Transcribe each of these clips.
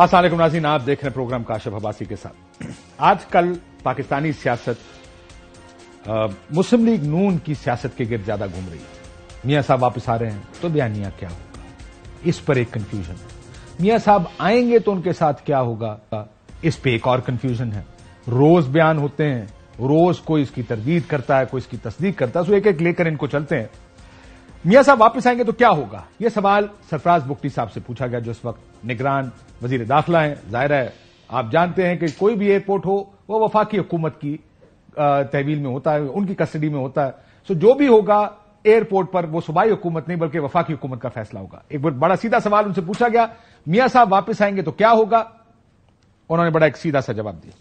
असल नाजीन आप देख रहे हैं प्रोग्राम काशिफ हबासी के साथ आज कल पाकिस्तानी सियासत मुस्लिम लीग नून की सियासत के गिर ज्यादा घूम रही है मियाँ साहब वापस आ रहे हैं तो बयानिया क्या होगा इस पर एक कंफ्यूजन है मियाँ साहब आएंगे तो उनके साथ क्या होगा इस पर एक और कंफ्यूजन है रोज बयान होते हैं रोज कोई इसकी तरदीद करता है कोई इसकी तस्दीक करता है सो तो एक एक लेकर इनको चलते हैं मियाँ साहब वापस आएंगे तो क्या होगा यह सवाल सरफराज बुख्टी साहब से पूछा गया जो इस वक्त निगरान वजीर दाखिला हैं जाहिर है आप जानते हैं कि कोई भी एयरपोर्ट हो वो वफाकी हुकूमत की तहवील में होता है उनकी कस्टडी में होता है सो जो भी होगा एयरपोर्ट पर वो सूबाई हुकूमत नहीं बल्कि वफाकी हुकूमत का फैसला होगा एक बड़ा सीधा सवाल उनसे पूछा गया मियाँ साहब वापस आएंगे तो क्या होगा उन्होंने बड़ा एक सीधा सा जवाब दिया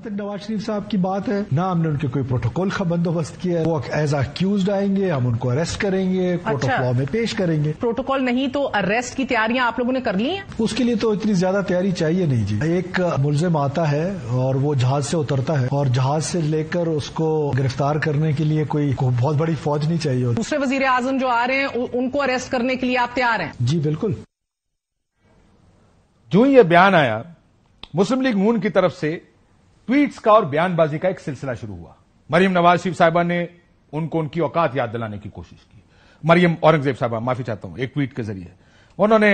तक नवाज शरीफ साहब की बात है ना हमने उनके कोई प्रोटोकॉल का बंदोबस्त किया है वो एज अक्यूज आएंगे हम उनको अरेस्ट करेंगे कोर्ट ऑफ लॉ में पेश करेंगे प्रोटोकॉल नहीं तो अरेस्ट की तैयारियां आप लोगों ने कर ली हैं उसके लिए तो इतनी ज्यादा तैयारी चाहिए नहीं जी एक मुलजिम आता है और वो जहाज से उतरता है और जहाज से लेकर उसको गिरफ्तार करने के लिए कोई बहुत बड़ी फौज नहीं चाहिए दूसरे वजीर आजम जो आ रहे हैं उनको अरेस्ट करने के लिए आप तैयार हैं जी बिल्कुल जो ये बयान आया मुस्लिम लीग नून की तरफ से ट्वीट्स का और बयानबाजी का एक सिलसिला शुरू हुआ मरियम नवाज शिफ साहिबा ने उनको उनकी औकात याद दिलाने की कोशिश की मरियम औरंगजेब साहब माफी चाहता हूं एक ट्वीट के जरिए उन्होंने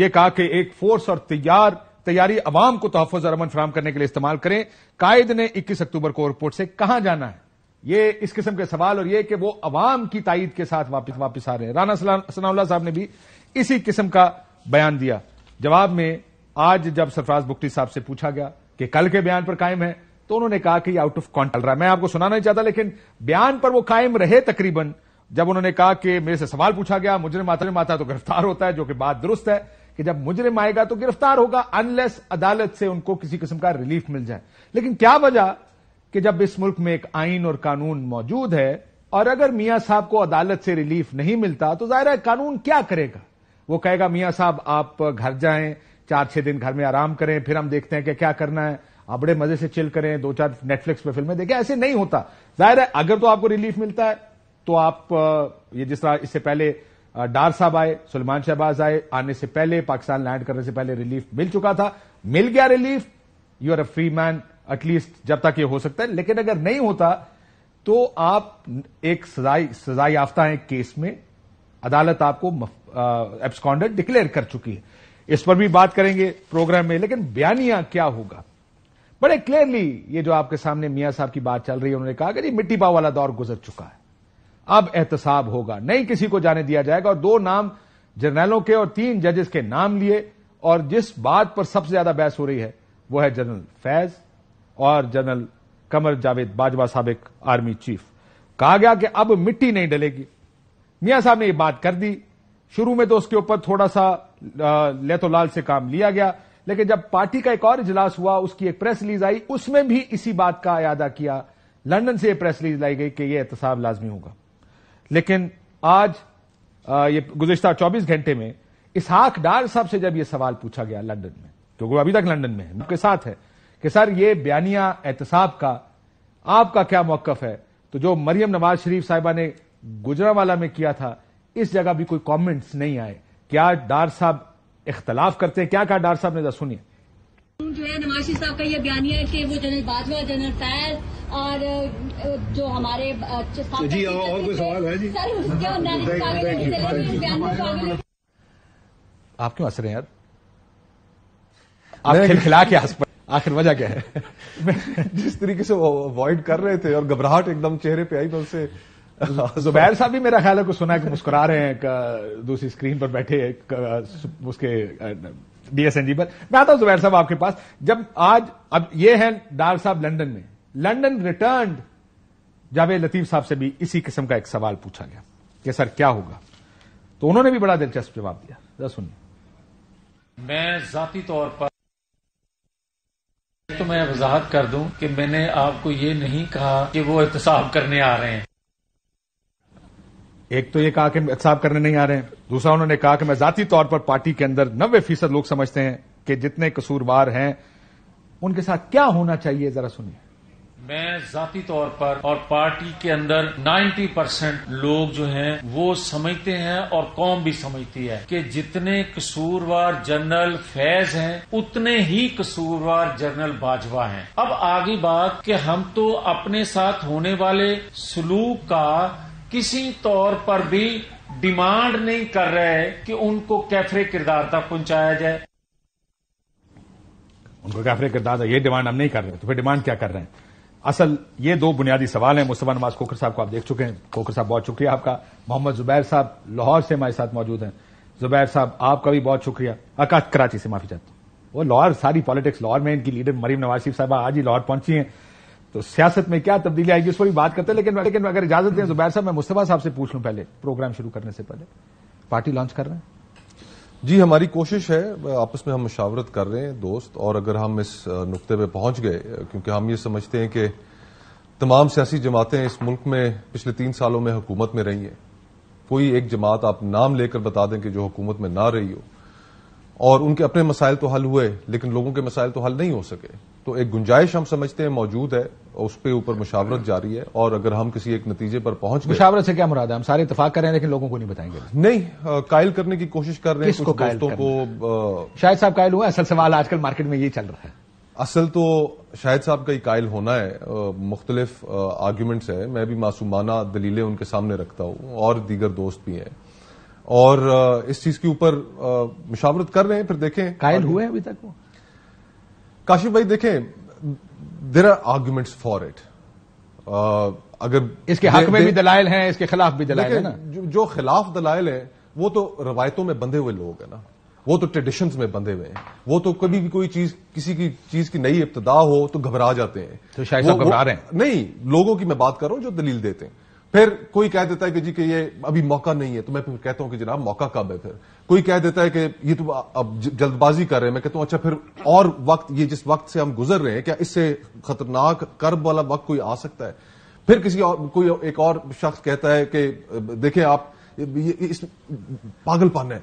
यह कहा कि एक फोर्स और तैयार तैयारी अवाम को तहफ़ और अमन फराम करने के लिए इस्तेमाल करें कायद ने इक्कीस अक्टूबर को एयरपोर्ट से कहां जाना है ये इस किस्म के सवाल और ये कि वो अवाम की ताइद के साथ वापस वापस आ रहे हैं राना सनाउल्ला साहब ने भी इसी किस्म का बयान दिया जवाब में आज जब सरफराज बुख्टी साहब से पूछा गया कि कल के बयान पर कायम है तो उन्होंने कहा कि आउट ऑफ कॉन्ट चल रहा है मैं आपको सुनाना नहीं चाहता लेकिन बयान पर वो कायम रहे तकरीबन जब उन्होंने कहा कि मेरे से सवाल पूछा गया मुजरिम आता माता है तो गिरफ्तार होता है जो कि बात दुरुस्त है कि जब मुजरिम आएगा तो गिरफ्तार होगा अनलेस अदालत से उनको किसी किस्म का रिलीफ मिल जाए लेकिन क्या वजह कि जब इस मुल्क में एक आइन और कानून मौजूद है और अगर मियाँ साहब को अदालत से रिलीफ नहीं मिलता तो जाहिर है कानून क्या करेगा वो कहेगा मियाँ साहब आप घर जाएं चार छह दिन घर में आराम करें फिर हम देखते हैं कि क्या करना है आप बड़े मजे से चिल करें दो चार नेटफ्लिक्स पे फिल्में देखें ऐसे नहीं होता जाहिर है अगर तो आपको रिलीफ मिलता है तो आप ये जिस तरह इससे पहले डार साहब आए सलमान शहबाज आए आने से पहले पाकिस्तान लैंड करने से पहले रिलीफ मिल चुका था मिल गया relief you are a free man at least जब तक ये हो सकता है लेकिन अगर नहीं होता तो आप एक सजाई सजाई याफ्ता है केस में अदालत आपको एब्सकॉन्डेंट डिक्लेयर कर चुकी है इस पर भी बात करेंगे प्रोग्राम में लेकिन बयानिया क्या होगा बड़े क्लियरली ये जो आपके सामने मियां साहब की बात चल रही है उन्होंने कहा कि जी मिट्टी पाव वाला दौर गुजर चुका है अब एहतसाब होगा नहीं किसी को जाने दिया जाएगा और दो नाम जर्नैलों के और तीन जजेस के नाम लिए और जिस बात पर सबसे ज्यादा बहस हो रही है वह है जनरल फैज और जनरल कमर जावेद बाजवा सबक आर्मी चीफ कहा गया कि अब मिट्टी नहीं डलेगी मियां साहब ने यह बात कर दी शुरू में तो उसके ऊपर थोड़ा सा लेतोलाल से काम लिया गया लेकिन जब पार्टी का एक और इजलास हुआ उसकी एक प्रेस रिलीज आई उसमें भी इसी बात का अदा किया लंदन से यह प्रेस रिलीज लाई गई कि यह एहतसाब लाजमी होगा लेकिन आज ये गुजश्ता 24 घंटे में इसहाक डार साहब से जब यह सवाल पूछा गया लंदन में क्योंकि वो अभी तक लंदन में है उनके साथ है कि सर ये बयानिया एहतसाब का आपका क्या मौकफ है तो जो मरियम नवाज शरीफ साहिबा ने गुजरावाला में किया था इस जगह भी कोई कमेंट्स नहीं आए क्या डार साहब इख्तलाफ करते हैं क्या कहा डार साहब ने जरा सुनिए जो है नमाशी साहब का यह बयान है कि वो जनरल बाजवा जनरल फैज और जो हमारे जी और कोई सवाल है जी सर हाँ, आप क्यों हंस रहे हैं यार आप खिलखिला के हंस आखिर वजह क्या है जिस तरीके से वो अवॉइड कर रहे थे और घबराहट एकदम चेहरे पे आई तो उससे जुबैर साहब भी मेरा ख्याल है कुछ सुना कि मुस्कुरा रहे हैं दूसरी स्क्रीन पर बैठे उसके डीएसएनजी पर मैं आता हूं जुबैर साहब आपके पास जब आज अब ये है डार साहब लंदन में लंदन रिटर्न जावेद लतीफ साहब से भी इसी किस्म का एक सवाल पूछा गया कि सर क्या होगा तो उन्होंने भी बड़ा दिलचस्प जवाब दिया जरा सुनिए मैं जाती तौर पर तो मैं वजाहत कर दूं कि मैंने आपको ये नहीं कहा कि वो एहतसाब करने आ रहे हैं एक तो ये कहा कि एहतसाब करने नहीं आ रहे हैं दूसरा उन्होंने कहा कि मैं जाती तौर पर पार्टी के अंदर नब्बे फीसद लोग समझते हैं कि जितने कसूरवार हैं उनके साथ क्या होना चाहिए जरा सुनिए मैं जाती तौर पर और पार्टी के अंदर 90 परसेंट लोग जो हैं वो समझते हैं और कौम भी समझती है कि जितने कसूरवार जनरल फैज हैं उतने ही कसूरवार जनरल बाजवा हैं अब आगे बात कि हम तो अपने साथ होने वाले सलूक का किसी तौर पर भी डिमांड नहीं कर रहे कि उनको कैफरे किरदार तक पहुंचाया जाए उनको कैफरे किरदार ये डिमांड हम नहीं कर रहे तो फिर डिमांड क्या कर रहे हैं असल ये दो बुनियादी सवाल हैं मुस्तफ़ा नवाज कोकर साहब को आप देख चुके हैं कोकर साहब बहुत शुक्रिया आपका मोहम्मद जुबैर साहब लाहौर से हमारे साथ मौजूद हैं जुबैर साहब आपका भी बहुत शुक्रिया अकाश कराची से माफी चाहता हूँ वो लाहौर सारी पॉलिटिक्स लाहौर में इनकी लीडर मरीम नवाज शरीफ साहब आज ही लाहौर पहुंची हैं तो सियासत में क्या तब्दीली आएगी उस पर भी बात करते हैं लेकिन लेकिन अगर इजाजत दें तो जुबैर साहब मैं मुस्तफा साहब से पूछ लूं पहले प्रोग्राम शुरू करने से पहले पार्टी लॉन्च कर रहे हैं जी हमारी कोशिश है आपस में हम मशावरत कर रहे हैं दोस्त और अगर हम इस नुकते पे पहुंच गए क्योंकि हम ये समझते हैं कि तमाम सियासी जमातें इस मुल्क में पिछले तीन सालों में हुकूमत में रही हैं कोई एक जमात आप नाम लेकर बता दें कि जो हुकूमत में ना रही हो और उनके अपने मसाइल तो हल हुए लेकिन लोगों के मसाइल तो हल नहीं हो सके तो एक गुंजाइश हम समझते हैं मौजूद है उसके ऊपर मुशावरत जारी है और अगर हम किसी एक नतीजे पर पहुंच मुशावरत से क्या मुराद है हम सारे इतफाक कर रहे हैं लेकिन लोगों को नहीं बताएंगे नहीं कायल करने की कोशिश कर रहे हैं शायद साहब कायल हुआ असल सवाल आजकल मार्केट में यही चल रहा है असल तो शायद साहब का ही कायल होना है मुख्तलिफ आर्ग्यूमेंट्स है मैं भी मासूमाना दलीलें उनके सामने रखता हूं और दीगर दोस्त भी हैं और इस चीज के ऊपर मुशावरत कर रहे हैं फिर देखें कायल हुए हैं अभी तक वो काशिफ भाई देखें there are arguments for it अगर इसके हक में भी दलाइल हैं इसके खिलाफ भी दलाइल है ना जो, खिलाफ दलाइल है वो तो रवायतों में बंधे हुए लोग हैं ना वो तो ट्रेडिशन में बंधे हुए हैं वो तो कभी भी कोई चीज किसी की चीज की नई इब्तदा हो तो घबरा जाते हैं तो शायद घबरा रहे हैं नहीं लोगों की मैं बात कर रहा हूं जो दलील देते हैं फिर कोई कह देता है कि जी कि ये अभी मौका नहीं है तो मैं फिर कहता हूं कि जनाब मौका कब है फिर कोई कह देता है कि ये तो अब जल्दबाजी कर रहे हैं मैं कहता हूं अच्छा फिर और वक्त ये जिस वक्त से हम गुजर रहे हैं क्या इससे खतरनाक कर्ब वाला वक्त कोई आ सकता है फिर किसी और कोई एक और शख्स कहता है कि देखें आप ये, ये, इस पागलपन है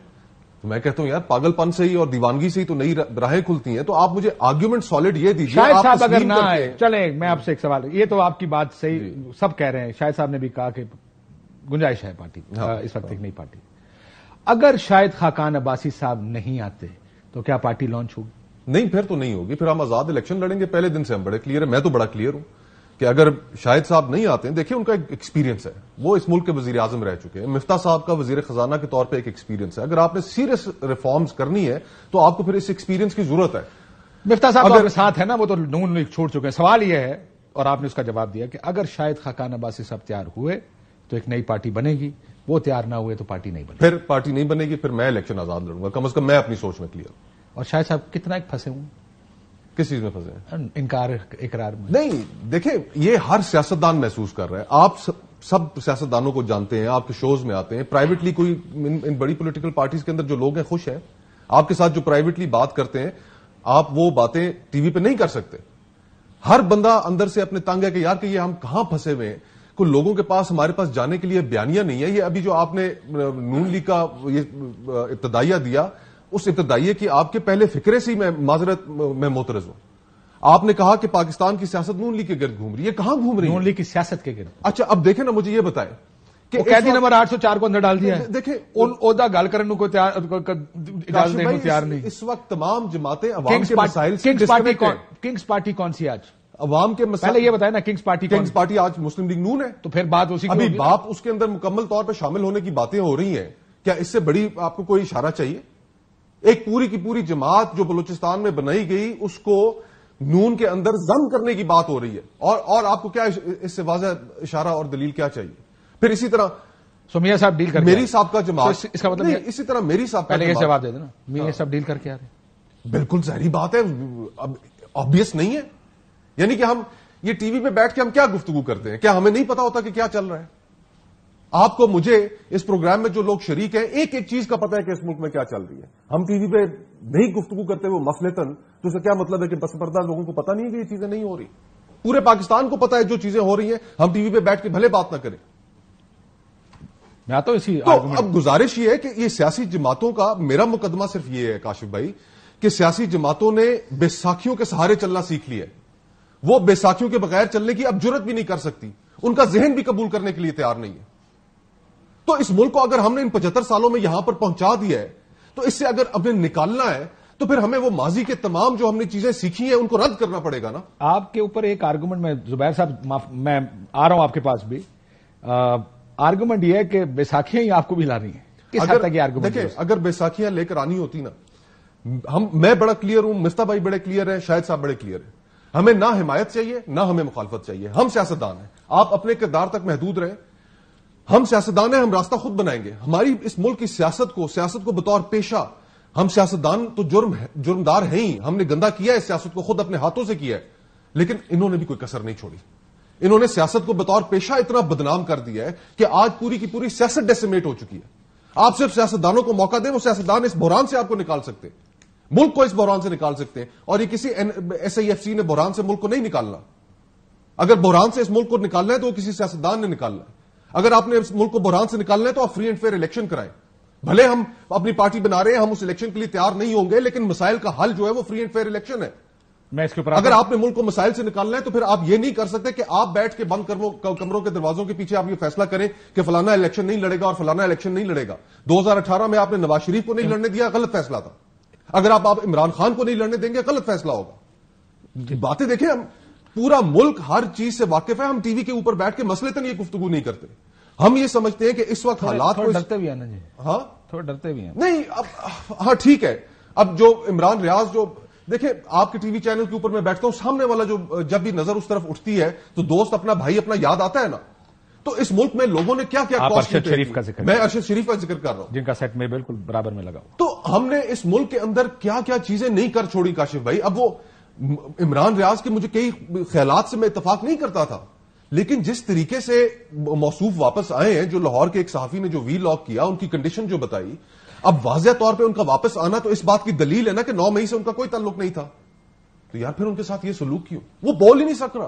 तो मैं कहता हूं यार पागलपन से ही और दीवानगी से ही तो नई राहें खुलती हैं तो आप मुझे आर्ग्यूमेंट सॉलिड ये दीजिए शायद साहब अगर ना आए चले मैं आपसे एक सवाल ये तो आपकी बात सही सब कह रहे हैं शायद साहब ने भी कहा कि गुंजाइश है पार्टी हाँ, इस वक्त एक नई पार्टी अगर शायद खाकान अब्बासी साहब नहीं आते तो क्या पार्टी लॉन्च होगी नहीं फिर तो नहीं होगी फिर हम आजाद इलेक्शन लड़ेंगे पहले दिन से हम बड़े क्लियर है मैं तो बड़ा क्लियर हूं कि अगर शाहिद साहब नहीं आते हैं देखिए उनका एक एक्सपीरियंस है वो इस मुल्क के वजीर आजम रह चुके हैं मिफ्ता साहब का वजीर खजाना के तौर पर एक एक्सपीरियंस है अगर आपने सीरियस रिफॉर्म्स करनी है तो आपको फिर इस एक्सपीरियंस की जरूरत है मिफ्ता साहब तो अगर साथ है ना वो तो नून लीग छोड़ चुके हैं सवाल यह है और आपने उसका जवाब दिया कि अगर शायद खाकान अबासी साहब तैयार हुए तो एक नई पार्टी बनेगी वो तैयार ना हुए तो पार्टी नहीं बनेगी फिर पार्टी नहीं बनेगी फिर मैं इलेक्शन आजाद लड़ूंगा कम अज कम मैं अपनी सोच में क्लियर और शायद साहब कितना एक फंसे हुए किस चीज में फंसे इनकार इकरार में नहीं देखे ये हर सियासतदान महसूस कर रहे हैं आप सब, सब सियासतदानों को जानते हैं आपके शोज में आते हैं प्राइवेटली कोई इन, इन बड़ी पॉलिटिकल पार्टीज के अंदर जो लोग हैं खुश हैं आपके साथ जो प्राइवेटली बात करते हैं आप वो बातें टीवी पे नहीं कर सकते हर बंदा अंदर से अपने तंग है कि यार कि ये हम कहां फंसे हुए हैं को लोगों के पास हमारे पास जाने के लिए बयानियां नहीं है ये अभी जो आपने नून लीग का ये इब्तदाइया दिया उस इब्तदाइए की आपके पहले फिक्रे से ही मैं माजरत मैं मोतरज हूं आपने कहा कि पाकिस्तान की सियासत नून लीग के गिर्द घूम रही है कहां घूम रही है नून लीग की सियासत के गिर्द अच्छा अब देखे ना मुझे ये बताए कि कैदी नंबर 804 ਕੋ ਅੰਦਰ ਡਾਲ ਦਿਆ ਦੇਖੇ देखे ਗੱਲ ਕਰਨ ਨੂੰ ਕੋਈ ਤਿਆਰ डालने को तैयार नहीं इस वक्त तमाम जमातें किंग्स पार्टी कौन सी आज अवाम के मसाले ये बताया ना किंग्स पार्टी किंग्स पार्टी आज मुस्लिम लीग नून है तो फिर बात उसी अभी बाप उसके अंदर मुकम्मल तौर पर शामिल होने की बातें हो रही है क्या इससे बड़ी आपको कोई इशारा चाहिए एक पूरी की पूरी जमात जो बलूचिस्तान में बनाई गई उसको नून के अंदर जम करने की बात हो रही है और और आपको क्या इससे वाजह इशारा और दलील क्या चाहिए फिर इसी तरह सोमिया साहब डील कर मेरी साहब का तो जमात तो इसका मतलब नहीं, इसी तरह मेरी साहब पहले जवाब दे देना मेरी साहब डील करके आ रहे बिल्कुल जहरी बात है ऑब्वियस नहीं है यानी कि हम ये टीवी पे बैठ के हम क्या गुफ्तगु करते हैं क्या हमें नहीं पता होता कि क्या चल रहा है आपको मुझे इस प्रोग्राम में जो लोग शरीक हैं एक एक चीज का पता है कि इस मुल्क में क्या चल रही है हम टीवी पे नहीं गुफ्तगु करते वो मफलतन तो उसका क्या मतलब है कि बसपर्दा लोगों को पता नहीं है कि ये चीजें नहीं हो रही पूरे पाकिस्तान को पता है जो चीजें हो रही हैं हम टीवी पे बैठ के भले बात ना करें मैं तो इसी तो अब गुजारिश ये है कि ये सियासी जमातों का मेरा मुकदमा सिर्फ ये है काशिफ भाई कि सियासी जमातों ने बेसाखियों के सहारे चलना सीख लिया है वो बेसाखियों के बगैर चलने की अब जरूरत भी नहीं कर सकती उनका जहन भी कबूल करने के लिए तैयार नहीं है तो इस मुल्क को अगर हमने इन पचहत्तर सालों में यहां पर पहुंचा दिया है तो इससे अगर अपने निकालना है तो फिर हमें वो माजी के तमाम जो हमने चीजें सीखी हैं उनको रद्द करना पड़ेगा ना आपके ऊपर एक आर्गूमेंट में जुबैर साहब मैं आ रहा हूं आपके पास भी आर्गूमेंट यह है कि बैसाखियां ही आपको भी लानी है अगर, देखिए अगर बैसाखियां लेकर आनी होती ना हम मैं बड़ा क्लियर हूं मिस्ता भाई बड़े क्लियर है शायद साहब बड़े क्लियर है हमें ना हिमायत चाहिए ना हमें मुखालफत चाहिए हम सियासतदान हैं आप अपने किरदार तक महदूद रहे हम सियासतदान हैं हम रास्ता खुद बनाएंगे हमारी इस मुल्क की सियासत को सियासत को बतौर पेशा हम सियासतदान तो जुर्म है जुर्मदार हैं ही हमने गंदा किया है सियासत को खुद अपने हाथों से किया है लेकिन इन्होंने भी कोई कसर नहीं छोड़ी इन्होंने सियासत को बतौर पेशा इतना बदनाम कर दिया है कि आज पूरी की पूरी सियासत डेसिमेट हो चुकी है आप सिर्फ सियासतदानों को मौका दें वो सियासतदान इस बहरान से आपको निकाल सकते हैं मुल्क को इस बहरान से निकाल सकते हैं और ये किसी एस आई एफ सी ने बहरान से मुल्क को नहीं निकालना अगर बहरान से इस मुल्क को निकालना है तो वो किसी सियासतदान ने निकालना है अगर आपने इस मुल्क को बुरहान से निकालना है तो आप फ्री एंड फेयर इलेक्शन कराएं भले हम अपनी पार्टी बना रहे हैं हम उस इलेक्शन के लिए तैयार नहीं होंगे लेकिन मिसाइल का हल जो है वो फ्री एंड फेयर इलेक्शन है मैं इसके ऊपर अगर आपने मुल्क को मिसाइल से निकालना है तो फिर आप ये नहीं कर सकते कि आप बैठ के बंद कमरों के दरवाजों के पीछे आप ये फैसला करें कि फलाना इलेक्शन नहीं लड़ेगा और फलाना इलेक्शन नहीं लड़ेगा 2018 में आपने नवाज शरीफ को नहीं लड़ने दिया गलत फैसला था अगर आप, आप इमरान खान को नहीं लड़ने देंगे गलत फैसला होगा बातें देखें हम पूरा मुल्क हर चीज से वाकिफ है हम टीवी के ऊपर बैठ के मसले तक ये गुफ्तगु नहीं करते हम ये समझते हैं कि इस वक्त हालात को डरते भी आना जी हाँ थोड़ा डरते भी हैं नहीं अब हाँ ठीक है अब जो इमरान रियाज जो देखिए आपके टीवी चैनल के ऊपर मैं बैठता हूं सामने वाला जो जब भी नजर उस तरफ उठती है तो दोस्त अपना भाई अपना याद आता है ना तो इस मुल्क में लोगों ने क्या क्या अरशद शरीफ का जिक्र मैं अरशद शरीफ का जिक्र कर रहा हूं जिनका सेट में बिल्कुल बराबर में लगा तो हमने इस मुल्क के अंदर क्या क्या चीजें नहीं कर छोड़ी काशिफ भाई अब वो इमरान रियाज के मुझे कई ख्याल से मैं इतफाक नहीं करता था लेकिन जिस तरीके से मौसूफ वापस आए हैं जो लाहौर के एक सहाफी ने जो वी लॉक किया उनकी कंडीशन जो बताई अब वाजह तौर पे उनका वापस आना तो इस बात की दलील है ना कि 9 मई से उनका कोई ताल्लुक नहीं था तो यार फिर उनके साथ ये सलूक क्यों वो बोल ही नहीं सक रहा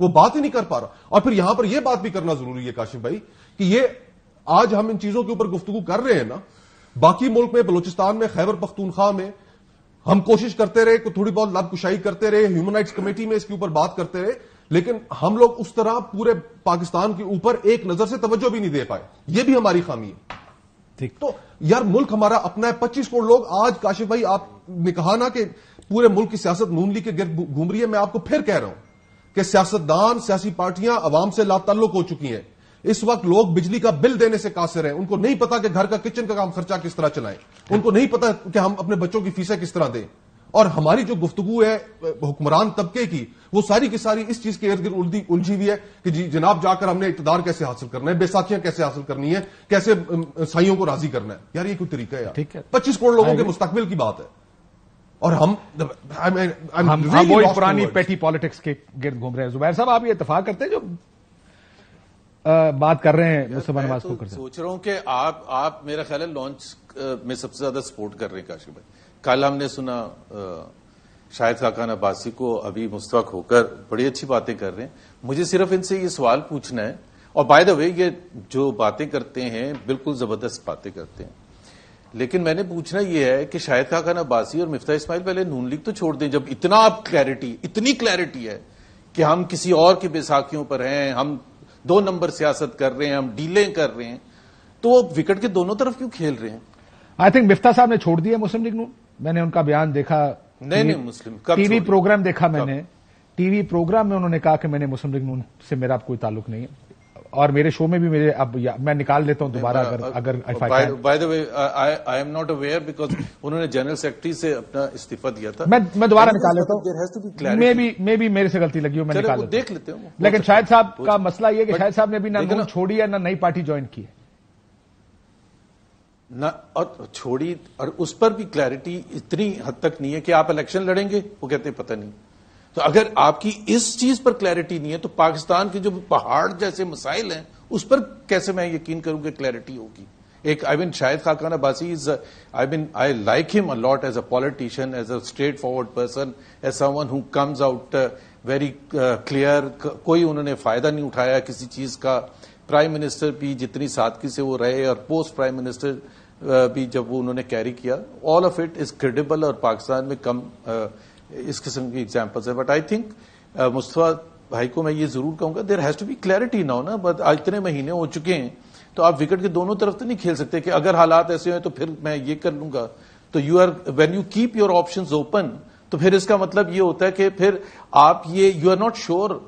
वो बात ही नहीं कर पा रहा और फिर यहां पर यह बात भी करना जरूरी है काशिफ भाई कि ये आज हम इन चीजों के ऊपर गुफ्तगु कर रहे हैं ना बाकी मुल्क में बलोचिस्तान में खैबर पख्तूनखा में हम कोशिश करते रहे थोड़ी बहुत लाभ कुशाई करते रहे ह्यूमन राइट्स कमेटी में इसके ऊपर बात करते रहे लेकिन हम लोग उस तरह पूरे पाकिस्तान के ऊपर एक नजर से तवज्जो भी नहीं दे पाए यह भी हमारी खामी है ठीक तो यार मुल्क हमारा अपना है पच्चीस करोड़ लोग आज काशिफ भाई आपने कहा ना कि पूरे मुल्क की सियासत नून लीग के गिर घूम रही है मैं आपको फिर कह रहा हूं कि सियासतदान सियासी पार्टियां अवाम से लातल्लुक हो चुकी हैं इस वक्त लोग बिजली का बिल देने से कासिर हैं उनको नहीं पता कि घर का किचन का काम खर्चा किस तरह चलाएं उनको नहीं पता कि हम अपने बच्चों की फीसें किस तरह दें और हमारी जो गुफ्तगु है हुक्मरान तबके की वो सारी की सारी इस चीज के इर्द गिर्द उलझी हुई है कि जी जनाब जाकर हमने इकतदार कैसे हासिल करना है बेसाखियां कैसे हासिल करनी है कैसे साइयों को राजी करना है यार ये कोई तरीका है ठीक है पच्चीस करोड़ लोगों के मुस्तकबिल की बात है और हम पुरानी पेटी पॉलिटिक्स के गिर्द घूम रहे हैं जुबैर साहब आप ये इतफाक करते हैं जो आ, बात कर रहे हैं तो सोच रहा हूं कि आप आप मेरा ख्याल है लॉन्च में सबसे ज्यादा सपोर्ट कर रहे हैं काशी भाई कल हमने सुना शायद खाकान अब्बासी को अभी मुस्तक होकर बड़ी अच्छी बातें कर रहे हैं मुझे सिर्फ इनसे ये सवाल पूछना है और बाय द वे ये जो बातें करते हैं बिल्कुल जबरदस्त बातें करते हैं लेकिन मैंने पूछना यह है कि शायद खाकान अब्बासी और मिफ्ता इस्माइल पहले नून लीग तो छोड़ दें जब इतना आप क्लैरिटी इतनी क्लैरिटी है कि हम किसी और के बेसाखियों पर हैं हम दो नंबर सियासत कर रहे हैं हम डीलें कर रहे हैं तो वो विकेट के दोनों तरफ क्यों खेल रहे हैं आई थिंक मिफ्ता साहब ने छोड़ दिया मुस्लिम लीग नून मैंने उनका बयान देखा नहीं नहीं मुस्लिम टीवी प्रोग्राम देखा मैंने टीवी प्रोग्राम में उन्होंने कहा कि मैंने मुस्लिम लीग नून से मेरा कोई ताल्लुक नहीं है और मेरे शो में भी मेरे अब मैं निकाल लेता हूं दोबारा अगर अगर by the way I am not aware because उन्होंने जनरल सेक्रेटरी से अपना इस्तीफा दिया था मैं मैं दोबारा निकाल लेता हूँ मे बी मे बी मेरे से गलती लगी हो मैं निकाल देख लेते हूँ लेकिन शायद साहब का मसला ये कि शायद साहब ने भी ना छोड़ी है ना नई पार्टी ज्वाइन की है न और छोड़ी और उस पर भी क्लैरिटी इतनी हद तक नहीं है कि आप इलेक्शन लड़ेंगे वो कहते पता नहीं तो अगर आपकी इस चीज पर क्लैरिटी नहीं है तो पाकिस्तान के जो पहाड़ जैसे मसाइल हैं उस पर कैसे मैं यकीन करूं कि क्लैरिटी होगी एक I mean Shahid Khaqan Abbasi is I mean I like him a lot as a politician as a straightforward person as someone who comes out very clear कोई उन्होंने फायदा नहीं उठाया किसी चीज का प्राइम मिनिस्टर भी जितनी सादगी से वो रहे और पोस्ट प्राइम मिनिस्टर भी जब वो उन्होंने कैरी किया all of it is credible और पाकिस्तान में कम इस किस्म की एग्जाम्पल्स है बट आई थिंक मुस्तफ़ा भाई को मैं ये जरूर कहूंगा there has to be clarity now ना बट आज इतने महीने हो चुके हैं तो आप विकेट के दोनों तरफ तो नहीं खेल सकते कि अगर हालात ऐसे हैं तो फिर मैं ये कर लूंगा तो you are when you keep your option open तो फिर इसका मतलब ये होता है कि फिर आप ये यू आर नॉट श्योर